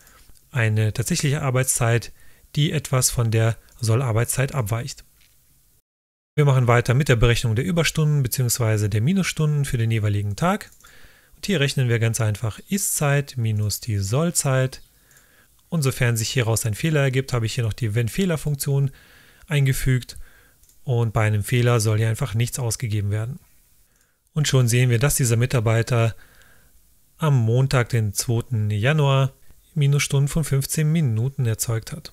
eine tatsächliche Arbeitszeit, die etwas von der Sollarbeitszeit abweicht. Wir machen weiter mit der Berechnung der Überstunden bzw. der Minusstunden für den jeweiligen Tag. Und hier rechnen wir ganz einfach Ist-Zeit minus die Soll-Zeit. Und sofern sich hieraus ein Fehler ergibt, habe ich hier noch die Wenn-Fehler-Funktion eingefügt und bei einem Fehler soll hier einfach nichts ausgegeben werden. Und schon sehen wir, dass dieser Mitarbeiter am Montag, den 2. Januar, Minusstunden von 15 Minuten erzeugt hat.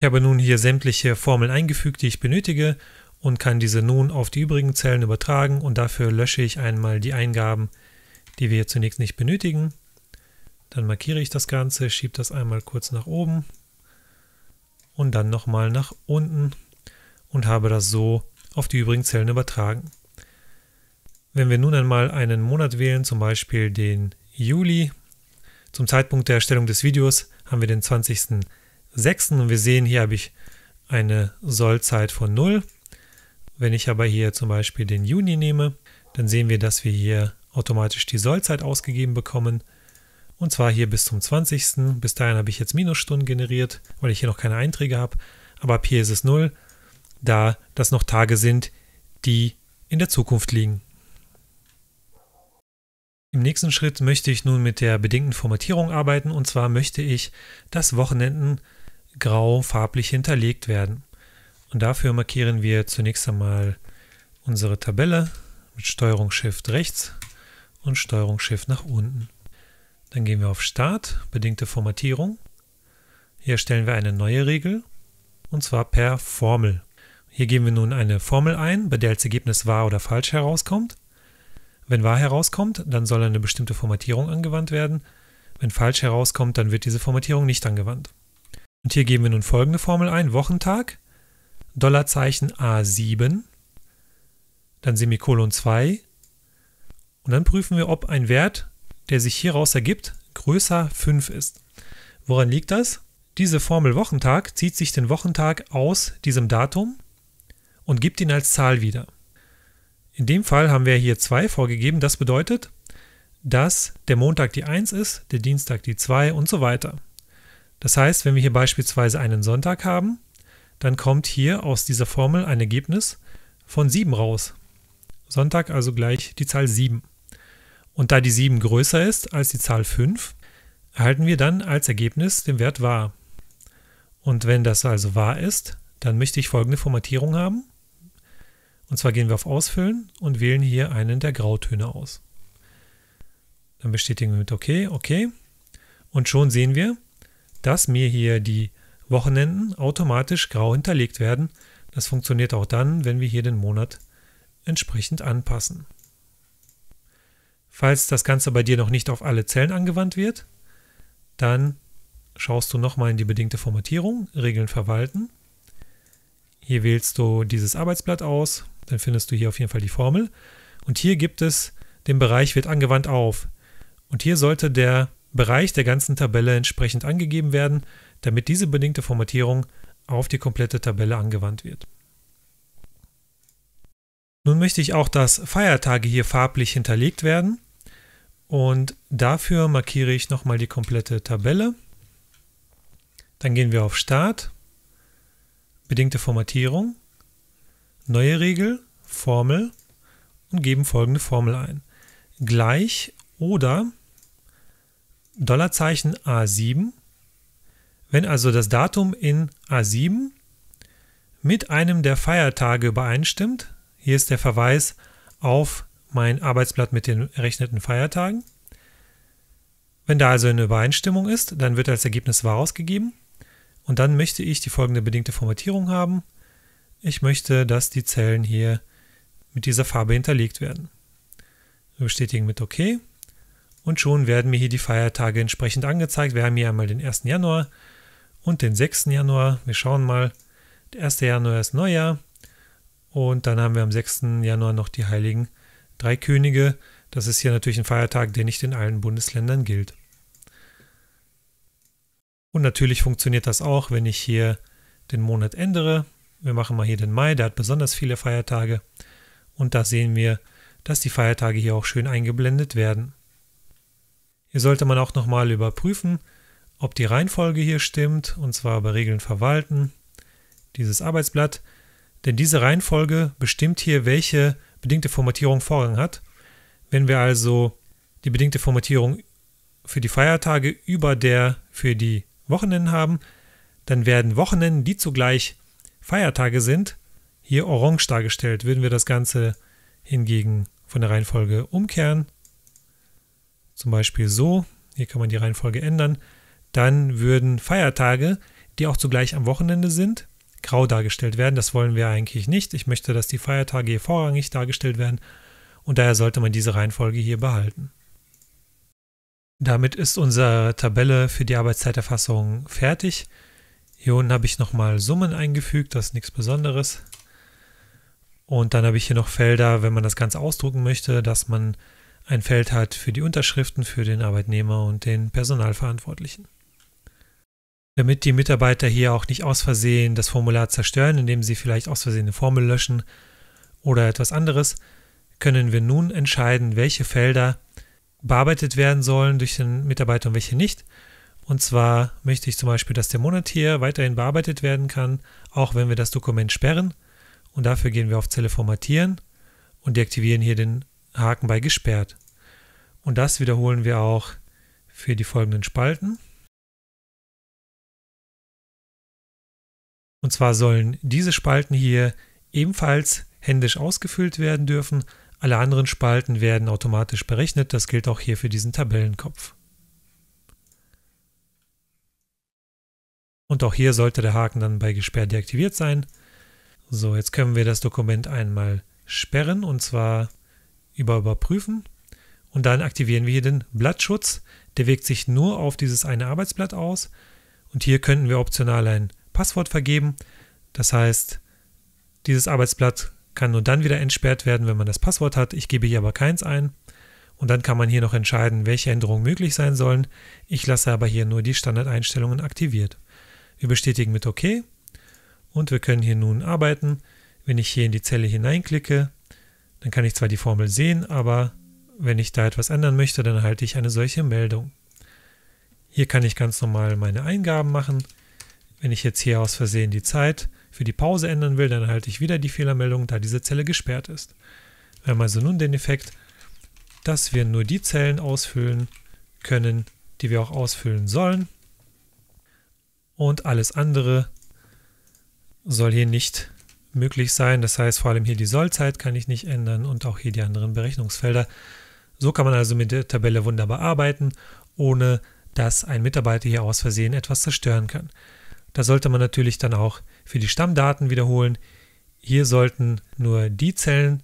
Ich habe nun hier sämtliche Formeln eingefügt, die ich benötige und kann diese nun auf die übrigen Zellen übertragen und dafür lösche ich einmal die Eingaben, die wir zunächst nicht benötigen. Dann markiere ich das Ganze, schiebe das einmal kurz nach oben und dann nochmal nach unten und habe das so auf die übrigen Zellen übertragen. Wenn wir nun einmal einen Monat wählen, zum Beispiel den Juli, zum Zeitpunkt der Erstellung des Videos haben wir den 20.06. und wir sehen, hier habe ich eine Sollzeit von 0. Wenn ich aber hier zum Beispiel den Juni nehme, dann sehen wir, dass wir hier automatisch die Sollzeit ausgegeben bekommen. Und zwar hier bis zum 20. Bis dahin habe ich jetzt Minusstunden generiert, weil ich hier noch keine Einträge habe. Aber ab hier ist es 0 da das noch Tage sind, die in der Zukunft liegen. Im nächsten Schritt möchte ich nun mit der bedingten Formatierung arbeiten und zwar möchte ich, dass Wochenenden grau farblich hinterlegt werden. Und dafür markieren wir zunächst einmal unsere Tabelle mit Steuerung Shift rechts und Steuerung Shift nach unten. Dann gehen wir auf Start, bedingte Formatierung. Hier stellen wir eine neue Regel und zwar per Formel. Hier geben wir nun eine Formel ein, bei der als Ergebnis wahr oder falsch herauskommt. Wenn wahr herauskommt, dann soll eine bestimmte Formatierung angewandt werden. Wenn falsch herauskommt, dann wird diese Formatierung nicht angewandt. Und hier geben wir nun folgende Formel ein, Wochentag, Dollarzeichen A7, dann Semikolon 2 und dann prüfen wir, ob ein Wert, der sich hieraus ergibt, größer 5 ist. Woran liegt das? Diese Formel Wochentag zieht sich den Wochentag aus diesem Datum und gibt ihn als Zahl wieder. In dem Fall haben wir hier 2 vorgegeben. Das bedeutet, dass der Montag die 1 ist, der Dienstag die 2 und so weiter. Das heißt, wenn wir hier beispielsweise einen Sonntag haben, dann kommt hier aus dieser Formel ein Ergebnis von 7 raus. Sonntag also gleich die Zahl 7. Und da die 7 größer ist als die Zahl 5, erhalten wir dann als Ergebnis den Wert wahr. Und wenn das also wahr ist, dann möchte ich folgende Formatierung haben. Und zwar gehen wir auf Ausfüllen und wählen hier einen der Grautöne aus. Dann bestätigen wir mit OK, OK. Und schon sehen wir, dass mir hier die Wochenenden automatisch grau hinterlegt werden. Das funktioniert auch dann, wenn wir hier den Monat entsprechend anpassen. Falls das Ganze bei dir noch nicht auf alle Zellen angewandt wird, dann schaust du nochmal in die bedingte Formatierung, Regeln verwalten. Hier wählst du dieses Arbeitsblatt aus, dann findest du hier auf jeden Fall die Formel. Und hier gibt es den Bereich wird angewandt auf. Und hier sollte der Bereich der ganzen Tabelle entsprechend angegeben werden, damit diese bedingte Formatierung auf die komplette Tabelle angewandt wird. Nun möchte ich auch, dass Feiertage hier farblich hinterlegt werden. Und dafür markiere ich nochmal die komplette Tabelle. Dann gehen wir auf Start, bedingte Formatierung neue Regel, Formel und geben folgende Formel ein. Gleich oder Dollarzeichen A7, wenn also das Datum in A7 mit einem der Feiertage übereinstimmt, hier ist der Verweis auf mein Arbeitsblatt mit den errechneten Feiertagen. Wenn da also eine Übereinstimmung ist, dann wird als Ergebnis wahr ausgegeben. Und dann möchte ich die folgende bedingte Formatierung haben. Ich möchte, dass die Zellen hier mit dieser Farbe hinterlegt werden. Wir bestätigen mit OK. Und schon werden mir hier die Feiertage entsprechend angezeigt. Wir haben hier einmal den 1. Januar und den 6. Januar. Wir schauen mal. Der 1. Januar ist Neujahr. Und dann haben wir am 6. Januar noch die Heiligen Drei Könige. Das ist hier natürlich ein Feiertag, der nicht in allen Bundesländern gilt. Und natürlich funktioniert das auch, wenn ich hier den Monat ändere. Wir machen mal hier den Mai, der hat besonders viele Feiertage. Und da sehen wir, dass die Feiertage hier auch schön eingeblendet werden. Hier sollte man auch nochmal überprüfen, ob die Reihenfolge hier stimmt, und zwar bei Regeln verwalten, dieses Arbeitsblatt. Denn diese Reihenfolge bestimmt hier, welche bedingte Formatierung Vorrang hat. Wenn wir also die bedingte Formatierung für die Feiertage über der für die Wochenenden haben, dann werden Wochenenden, die zugleich Feiertage sind, hier orange dargestellt. Würden wir das Ganze hingegen von der Reihenfolge umkehren, zum Beispiel so, hier kann man die Reihenfolge ändern, dann würden Feiertage, die auch zugleich am Wochenende sind, grau dargestellt werden. Das wollen wir eigentlich nicht. Ich möchte, dass die Feiertage hier vorrangig dargestellt werden und daher sollte man diese Reihenfolge hier behalten. Damit ist unsere Tabelle für die Arbeitszeiterfassung fertig. Hier unten habe ich nochmal Summen eingefügt, das ist nichts Besonderes. Und dann habe ich hier noch Felder, wenn man das Ganze ausdrucken möchte, dass man ein Feld hat für die Unterschriften für den Arbeitnehmer und den Personalverantwortlichen. Damit die Mitarbeiter hier auch nicht aus Versehen das Formular zerstören, indem sie vielleicht aus Versehen eine Formel löschen oder etwas anderes, können wir nun entscheiden, welche Felder bearbeitet werden sollen durch den Mitarbeiter und welche nicht. Und zwar möchte ich zum Beispiel, dass der Monat hier weiterhin bearbeitet werden kann, auch wenn wir das Dokument sperren. Und dafür gehen wir auf Zelle formatieren und deaktivieren hier den Haken bei gesperrt. Und das wiederholen wir auch für die folgenden Spalten. Und zwar sollen diese Spalten hier ebenfalls händisch ausgefüllt werden dürfen. Alle anderen Spalten werden automatisch berechnet. Das gilt auch hier für diesen Tabellenkopf. Und auch hier sollte der Haken dann bei gesperrt deaktiviert sein. So, jetzt können wir das Dokument einmal sperren und zwar über überprüfen. Und dann aktivieren wir hier den Blattschutz. Der wirkt sich nur auf dieses eine Arbeitsblatt aus. Und hier könnten wir optional ein Passwort vergeben. Das heißt, dieses Arbeitsblatt kann nur dann wieder entsperrt werden, wenn man das Passwort hat. Ich gebe hier aber keins ein. Und dann kann man hier noch entscheiden, welche Änderungen möglich sein sollen. Ich lasse aber hier nur die Standardeinstellungen aktiviert. Wir bestätigen mit OK und wir können hier nun arbeiten. Wenn ich hier in die Zelle hineinklicke, dann kann ich zwar die Formel sehen, aber wenn ich da etwas ändern möchte, dann erhalte ich eine solche Meldung. Hier kann ich ganz normal meine Eingaben machen. Wenn ich jetzt hier aus Versehen die Zeit für die Pause ändern will, dann erhalte ich wieder die Fehlermeldung, da diese Zelle gesperrt ist. Wir haben also nun den Effekt, dass wir nur die Zellen ausfüllen können, die wir auch ausfüllen sollen und alles andere soll hier nicht möglich sein. Das heißt, vor allem hier die Sollzeit kann ich nicht ändern und auch hier die anderen Berechnungsfelder. So kann man also mit der Tabelle wunderbar arbeiten, ohne dass ein Mitarbeiter hier aus Versehen etwas zerstören kann. Da sollte man natürlich dann auch für die Stammdaten wiederholen. Hier sollten nur die Zellen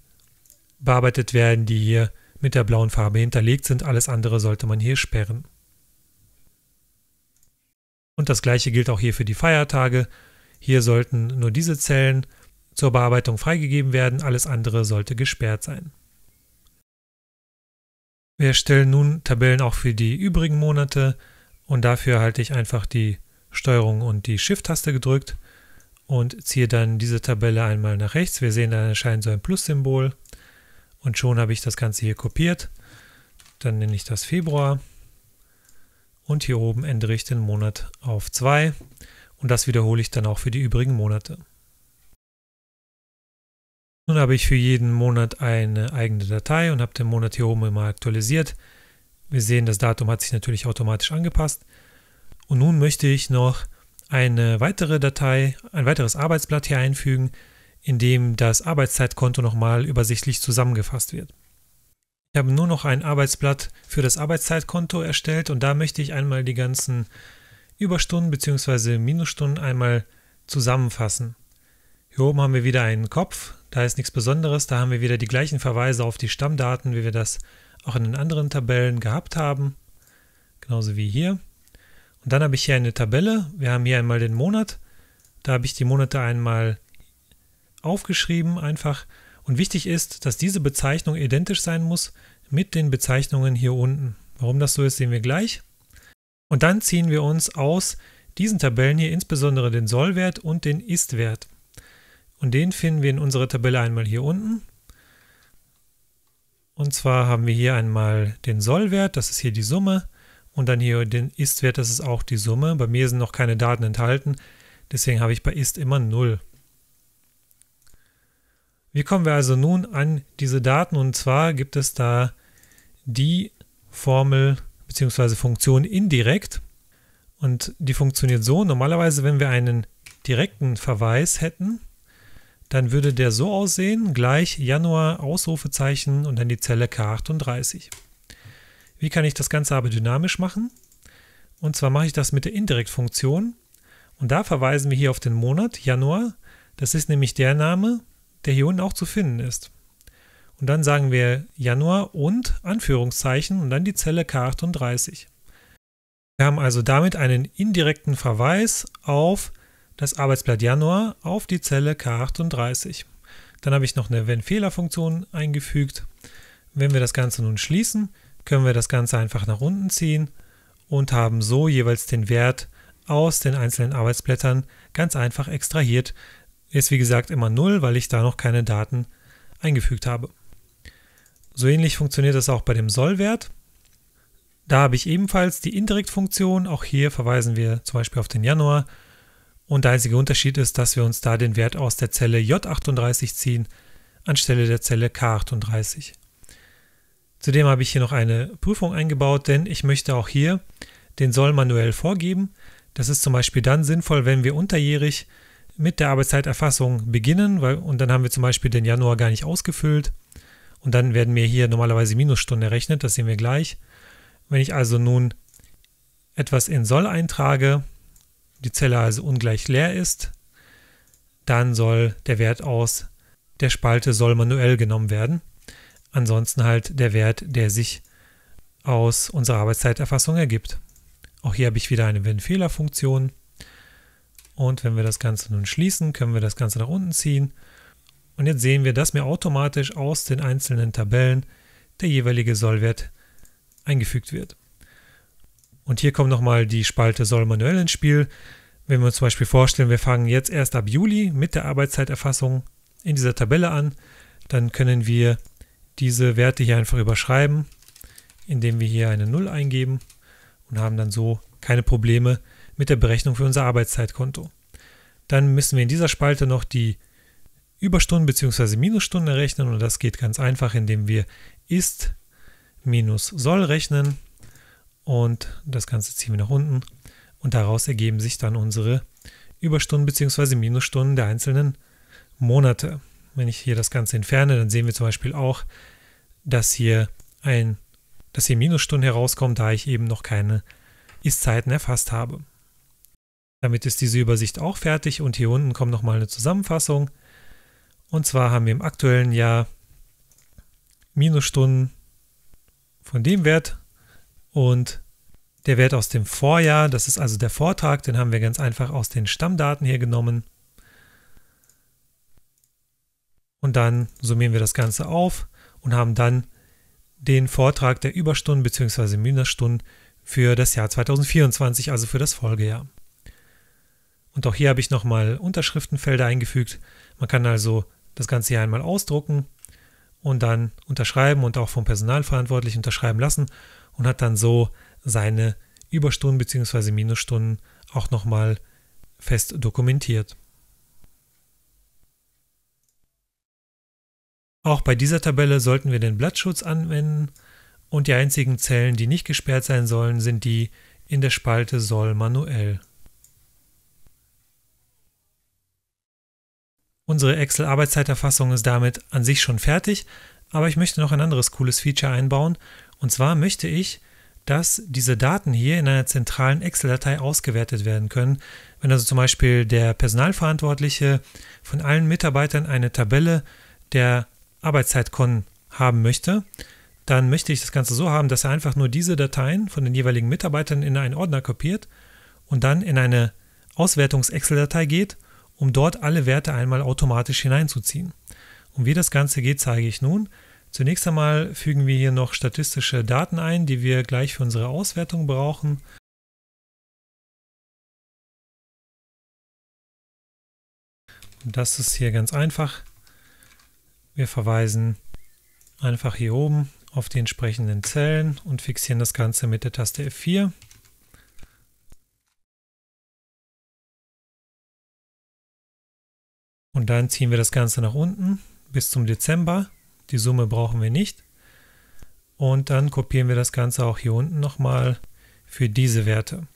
bearbeitet werden, die hier mit der blauen Farbe hinterlegt sind. Alles andere sollte man hier sperren. Und das gleiche gilt auch hier für die Feiertage. Hier sollten nur diese Zellen zur Bearbeitung freigegeben werden, alles andere sollte gesperrt sein. Wir erstellen nun Tabellen auch für die übrigen Monate und dafür halte ich einfach die Steuerung und die Shift-Taste gedrückt und ziehe dann diese Tabelle einmal nach rechts. Wir sehen, da erscheint so ein Plus-Symbol und schon habe ich das Ganze hier kopiert. Dann nenne ich das Februar und hier oben ändere ich den Monat auf 2 und das wiederhole ich dann auch für die übrigen Monate. Nun habe ich für jeden Monat eine eigene Datei und habe den Monat hier oben immer aktualisiert. Wir sehen, das Datum hat sich natürlich automatisch angepasst. Und nun möchte ich noch eine weitere Datei, ein weiteres Arbeitsblatt hier einfügen, in dem das Arbeitszeitkonto nochmal übersichtlich zusammengefasst wird. Ich habe nur noch ein Arbeitsblatt für das Arbeitszeitkonto erstellt und da möchte ich einmal die ganzen Überstunden bzw. Minusstunden einmal zusammenfassen. Hier oben haben wir wieder einen Kopf, da ist nichts Besonderes, da haben wir wieder die gleichen Verweise auf die Stammdaten, wie wir das auch in den anderen Tabellen gehabt haben, genauso wie hier. Und dann habe ich hier eine Tabelle, wir haben hier einmal den Monat, da habe ich die Monate einmal aufgeschrieben einfach und wichtig ist, dass diese Bezeichnung identisch sein muss mit den Bezeichnungen hier unten. Warum das so ist, sehen wir gleich. Und dann ziehen wir uns aus diesen Tabellen hier insbesondere den Sollwert und den Istwert. Und den finden wir in unserer Tabelle einmal hier unten. Und zwar haben wir hier einmal den Sollwert, das ist hier die Summe. Und dann hier den Istwert, das ist auch die Summe. Bei mir sind noch keine Daten enthalten, deswegen habe ich bei Ist immer 0. Wie kommen wir also nun an diese Daten? Und zwar gibt es da die Formel bzw. Funktion indirekt. Und die funktioniert so. Normalerweise, wenn wir einen direkten Verweis hätten, dann würde der so aussehen, gleich Januar, Ausrufezeichen und dann die Zelle K38. Wie kann ich das Ganze aber dynamisch machen? Und zwar mache ich das mit der Indirektfunktion. Und da verweisen wir hier auf den Monat Januar. Das ist nämlich der Name, der hier unten auch zu finden ist. Und dann sagen wir Januar und Anführungszeichen und dann die Zelle K38. Wir haben also damit einen indirekten Verweis auf das Arbeitsblatt Januar auf die Zelle K38. Dann habe ich noch eine Wenn-Fehler-Funktion eingefügt. Wenn wir das Ganze nun schließen, können wir das Ganze einfach nach unten ziehen und haben so jeweils den Wert aus den einzelnen Arbeitsblättern ganz einfach extrahiert ist wie gesagt immer 0, weil ich da noch keine Daten eingefügt habe. So ähnlich funktioniert das auch bei dem Sollwert. Da habe ich ebenfalls die Indirektfunktion, auch hier verweisen wir zum Beispiel auf den Januar. Und der einzige Unterschied ist, dass wir uns da den Wert aus der Zelle J38 ziehen, anstelle der Zelle K38. Zudem habe ich hier noch eine Prüfung eingebaut, denn ich möchte auch hier den Soll manuell vorgeben. Das ist zum Beispiel dann sinnvoll, wenn wir unterjährig mit der Arbeitszeiterfassung beginnen, weil, und dann haben wir zum Beispiel den Januar gar nicht ausgefüllt. Und dann werden mir hier normalerweise Minusstunden errechnet, das sehen wir gleich. Wenn ich also nun etwas in soll eintrage, die Zelle also ungleich leer ist, dann soll der Wert aus der Spalte soll manuell genommen werden. Ansonsten halt der Wert, der sich aus unserer Arbeitszeiterfassung ergibt. Auch hier habe ich wieder eine Wenn-Fehler-Funktion. Und wenn wir das Ganze nun schließen, können wir das Ganze nach unten ziehen. Und jetzt sehen wir, dass mir automatisch aus den einzelnen Tabellen der jeweilige Sollwert eingefügt wird. Und hier kommt nochmal die Spalte Soll manuell ins Spiel. Wenn wir uns zum Beispiel vorstellen, wir fangen jetzt erst ab Juli mit der Arbeitszeiterfassung in dieser Tabelle an, dann können wir diese Werte hier einfach überschreiben, indem wir hier eine 0 eingeben und haben dann so keine Probleme, mit der Berechnung für unser Arbeitszeitkonto. Dann müssen wir in dieser Spalte noch die Überstunden bzw. Minusstunden errechnen und das geht ganz einfach, indem wir ist minus soll rechnen und das Ganze ziehen wir nach unten und daraus ergeben sich dann unsere Überstunden bzw. Minusstunden der einzelnen Monate. Wenn ich hier das Ganze entferne, dann sehen wir zum Beispiel auch, dass hier ein dass hier Minusstunden herauskommen, da ich eben noch keine Ist-Zeiten erfasst habe. Damit ist diese Übersicht auch fertig und hier unten kommt nochmal eine Zusammenfassung. Und zwar haben wir im aktuellen Jahr Minusstunden von dem Wert und der Wert aus dem Vorjahr, das ist also der Vortrag, den haben wir ganz einfach aus den Stammdaten hier genommen. Und dann summieren wir das Ganze auf und haben dann den Vortrag der Überstunden bzw. Minusstunden für das Jahr 2024, also für das Folgejahr. Und auch hier habe ich nochmal Unterschriftenfelder eingefügt. Man kann also das Ganze hier einmal ausdrucken und dann unterschreiben und auch vom Personalverantwortlichen unterschreiben lassen und hat dann so seine Überstunden bzw. Minusstunden auch nochmal fest dokumentiert. Auch bei dieser Tabelle sollten wir den Blattschutz anwenden und die einzigen Zellen, die nicht gesperrt sein sollen, sind die in der Spalte soll manuell. Unsere Excel-Arbeitszeiterfassung ist damit an sich schon fertig, aber ich möchte noch ein anderes cooles Feature einbauen. Und zwar möchte ich, dass diese Daten hier in einer zentralen Excel-Datei ausgewertet werden können. Wenn also zum Beispiel der Personalverantwortliche von allen Mitarbeitern eine Tabelle der Arbeitszeitkonnen haben möchte, dann möchte ich das Ganze so haben, dass er einfach nur diese Dateien von den jeweiligen Mitarbeitern in einen Ordner kopiert und dann in eine Auswertungs-Excel-Datei geht – um dort alle Werte einmal automatisch hineinzuziehen. Und wie das Ganze geht, zeige ich nun. Zunächst einmal fügen wir hier noch statistische Daten ein, die wir gleich für unsere Auswertung brauchen. Und das ist hier ganz einfach. Wir verweisen einfach hier oben auf die entsprechenden Zellen und fixieren das Ganze mit der Taste F4. Und dann ziehen wir das Ganze nach unten bis zum Dezember. Die Summe brauchen wir nicht. Und dann kopieren wir das Ganze auch hier unten nochmal für diese Werte.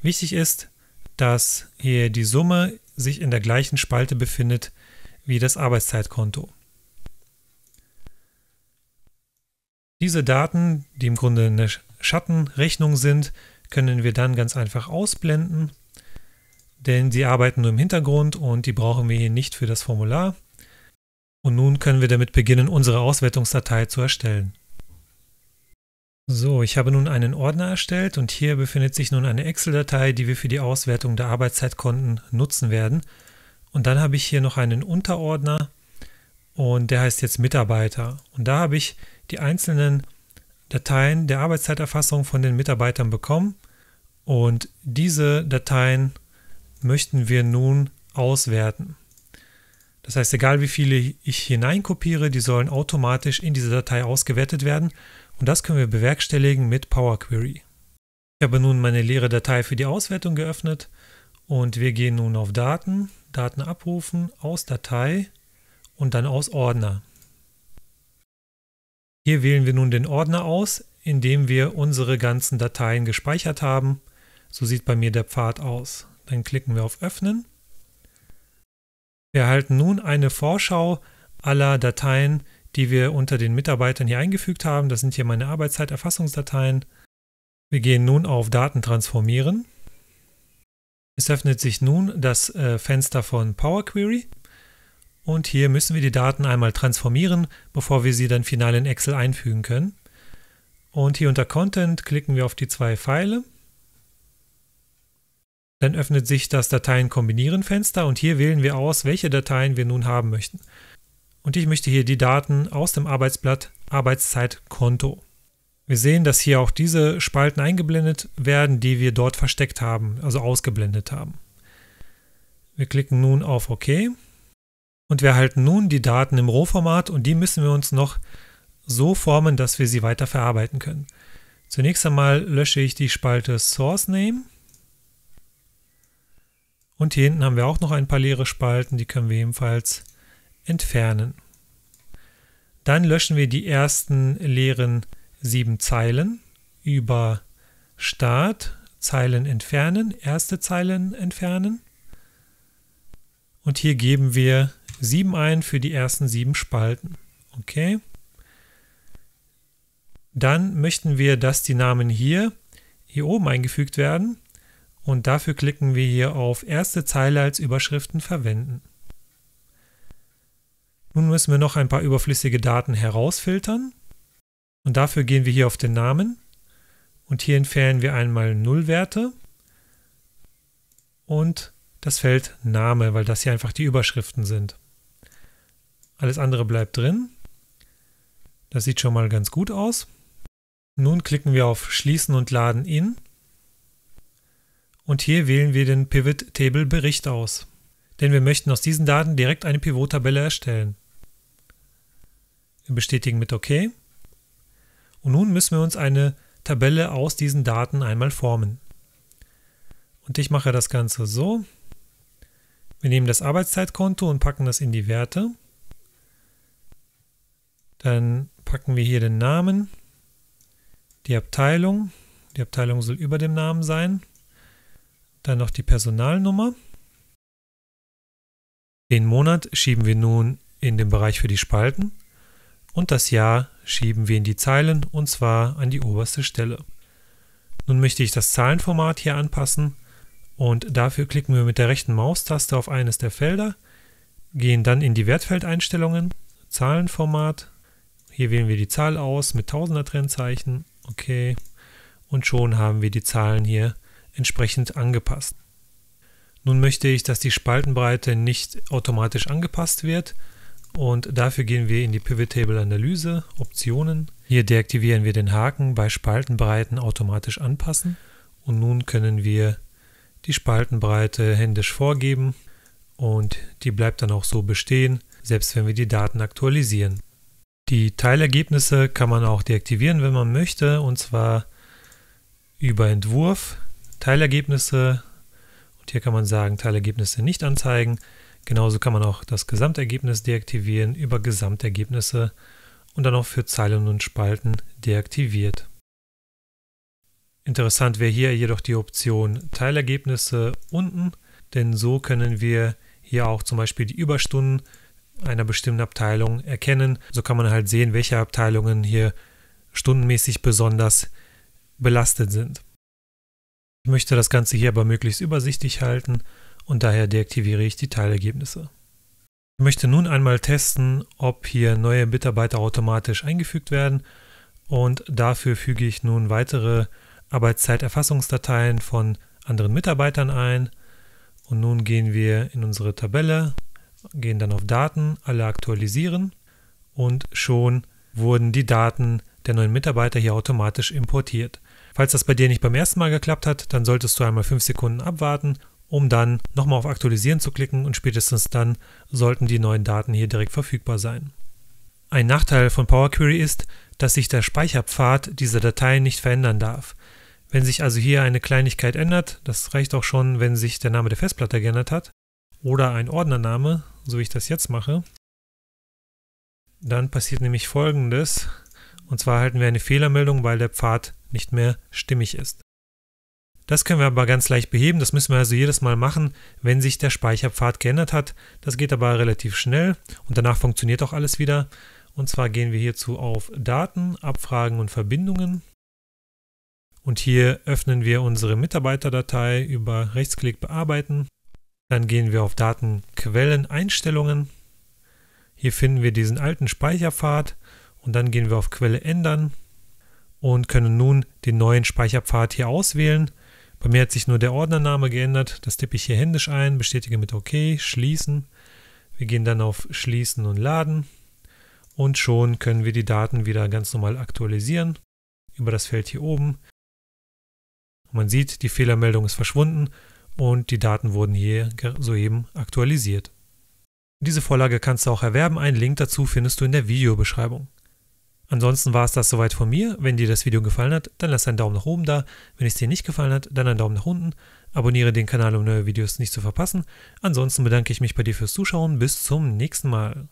Wichtig ist, dass hier die Summe sich in der gleichen Spalte befindet wie das Arbeitszeitkonto. Diese Daten, die im Grunde eine Schattenrechnung sind, können wir dann ganz einfach ausblenden denn sie arbeiten nur im Hintergrund und die brauchen wir hier nicht für das Formular. Und nun können wir damit beginnen, unsere Auswertungsdatei zu erstellen. So, ich habe nun einen Ordner erstellt und hier befindet sich nun eine Excel-Datei, die wir für die Auswertung der Arbeitszeitkonten nutzen werden. Und dann habe ich hier noch einen Unterordner und der heißt jetzt Mitarbeiter. Und da habe ich die einzelnen Dateien der Arbeitszeiterfassung von den Mitarbeitern bekommen und diese Dateien möchten wir nun auswerten. Das heißt, egal wie viele ich hineinkopiere, die sollen automatisch in diese Datei ausgewertet werden und das können wir bewerkstelligen mit Power Query. Ich habe nun meine leere Datei für die Auswertung geöffnet und wir gehen nun auf Daten, Daten abrufen, aus Datei und dann aus Ordner. Hier wählen wir nun den Ordner aus, in dem wir unsere ganzen Dateien gespeichert haben. So sieht bei mir der Pfad aus. Dann klicken wir auf Öffnen. Wir erhalten nun eine Vorschau aller Dateien, die wir unter den Mitarbeitern hier eingefügt haben. Das sind hier meine Arbeitszeiterfassungsdateien. Wir gehen nun auf Daten transformieren. Es öffnet sich nun das äh, Fenster von Power Query. Und hier müssen wir die Daten einmal transformieren, bevor wir sie dann final in Excel einfügen können. Und hier unter Content klicken wir auf die zwei Pfeile dann öffnet sich das Dateien kombinieren Fenster und hier wählen wir aus, welche Dateien wir nun haben möchten. Und ich möchte hier die Daten aus dem Arbeitsblatt Arbeitszeitkonto. Wir sehen, dass hier auch diese Spalten eingeblendet werden, die wir dort versteckt haben, also ausgeblendet haben. Wir klicken nun auf OK und wir erhalten nun die Daten im Rohformat und die müssen wir uns noch so formen, dass wir sie weiter verarbeiten können. Zunächst einmal lösche ich die Spalte Source Name und hier hinten haben wir auch noch ein paar leere Spalten, die können wir ebenfalls entfernen. Dann löschen wir die ersten leeren sieben Zeilen über Start, Zeilen entfernen, erste Zeilen entfernen. Und hier geben wir 7 ein für die ersten sieben Spalten. Okay. Dann möchten wir, dass die Namen hier, hier oben eingefügt werden und dafür klicken wir hier auf erste Zeile als Überschriften verwenden. Nun müssen wir noch ein paar überflüssige Daten herausfiltern und dafür gehen wir hier auf den Namen und hier entfernen wir einmal Nullwerte und das Feld Name, weil das hier einfach die Überschriften sind. Alles andere bleibt drin. Das sieht schon mal ganz gut aus. Nun klicken wir auf Schließen und Laden in und hier wählen wir den Pivot Table Bericht aus, denn wir möchten aus diesen Daten direkt eine Pivot-Tabelle erstellen. Wir bestätigen mit OK und nun müssen wir uns eine Tabelle aus diesen Daten einmal formen. Und ich mache das Ganze so. Wir nehmen das Arbeitszeitkonto und packen das in die Werte. Dann packen wir hier den Namen, die Abteilung. Die Abteilung soll über dem Namen sein. Dann noch die Personalnummer. Den Monat schieben wir nun in den Bereich für die Spalten und das Jahr schieben wir in die Zeilen und zwar an die oberste Stelle. Nun möchte ich das Zahlenformat hier anpassen und dafür klicken wir mit der rechten Maustaste auf eines der Felder, gehen dann in die Wertfeldeinstellungen, Zahlenformat, hier wählen wir die Zahl aus mit 1000er Trennzeichen, okay, und schon haben wir die Zahlen hier entsprechend angepasst. Nun möchte ich, dass die Spaltenbreite nicht automatisch angepasst wird und dafür gehen wir in die Pivot Table Analyse, Optionen. Hier deaktivieren wir den Haken bei Spaltenbreiten automatisch anpassen und nun können wir die Spaltenbreite händisch vorgeben und die bleibt dann auch so bestehen, selbst wenn wir die Daten aktualisieren. Die Teilergebnisse kann man auch deaktivieren, wenn man möchte, und zwar über Entwurf Teilergebnisse. Und hier kann man sagen, Teilergebnisse nicht anzeigen. Genauso kann man auch das Gesamtergebnis deaktivieren über Gesamtergebnisse und dann auch für Zeilen und Spalten deaktiviert. Interessant wäre hier jedoch die Option Teilergebnisse unten, denn so können wir hier auch zum Beispiel die Überstunden einer bestimmten Abteilung erkennen. So kann man halt sehen, welche Abteilungen hier stundenmäßig besonders belastet sind. Ich möchte das Ganze hier aber möglichst übersichtlich halten und daher deaktiviere ich die Teilergebnisse. Ich möchte nun einmal testen, ob hier neue Mitarbeiter automatisch eingefügt werden und dafür füge ich nun weitere Arbeitszeiterfassungsdateien von anderen Mitarbeitern ein und nun gehen wir in unsere Tabelle, gehen dann auf Daten, alle aktualisieren und schon wurden die Daten der neuen Mitarbeiter hier automatisch importiert. Falls das bei dir nicht beim ersten Mal geklappt hat, dann solltest du einmal 5 Sekunden abwarten, um dann nochmal auf Aktualisieren zu klicken und spätestens dann sollten die neuen Daten hier direkt verfügbar sein. Ein Nachteil von Power Query ist, dass sich der Speicherpfad dieser Dateien nicht verändern darf. Wenn sich also hier eine Kleinigkeit ändert, das reicht auch schon, wenn sich der Name der Festplatte geändert hat, oder ein Ordnername, so wie ich das jetzt mache, dann passiert nämlich folgendes. Und zwar erhalten wir eine Fehlermeldung, weil der Pfad nicht mehr stimmig ist. Das können wir aber ganz leicht beheben. Das müssen wir also jedes Mal machen, wenn sich der Speicherpfad geändert hat. Das geht aber relativ schnell und danach funktioniert auch alles wieder. Und zwar gehen wir hierzu auf Daten, Abfragen und Verbindungen. Und hier öffnen wir unsere Mitarbeiterdatei über Rechtsklick bearbeiten. Dann gehen wir auf Datenquellen Einstellungen. Hier finden wir diesen alten Speicherpfad und dann gehen wir auf Quelle ändern und können nun den neuen Speicherpfad hier auswählen. Bei mir hat sich nur der Ordnername geändert. Das tippe ich hier händisch ein, bestätige mit OK, schließen. Wir gehen dann auf Schließen und Laden und schon können wir die Daten wieder ganz normal aktualisieren über das Feld hier oben. Man sieht, die Fehlermeldung ist verschwunden und die Daten wurden hier soeben aktualisiert. Diese Vorlage kannst du auch erwerben, einen Link dazu findest du in der Videobeschreibung. Ansonsten war es das soweit von mir. Wenn dir das Video gefallen hat, dann lass einen Daumen nach oben da. Wenn es dir nicht gefallen hat, dann einen Daumen nach unten. Abonniere den Kanal, um neue Videos nicht zu verpassen. Ansonsten bedanke ich mich bei dir fürs Zuschauen. Bis zum nächsten Mal.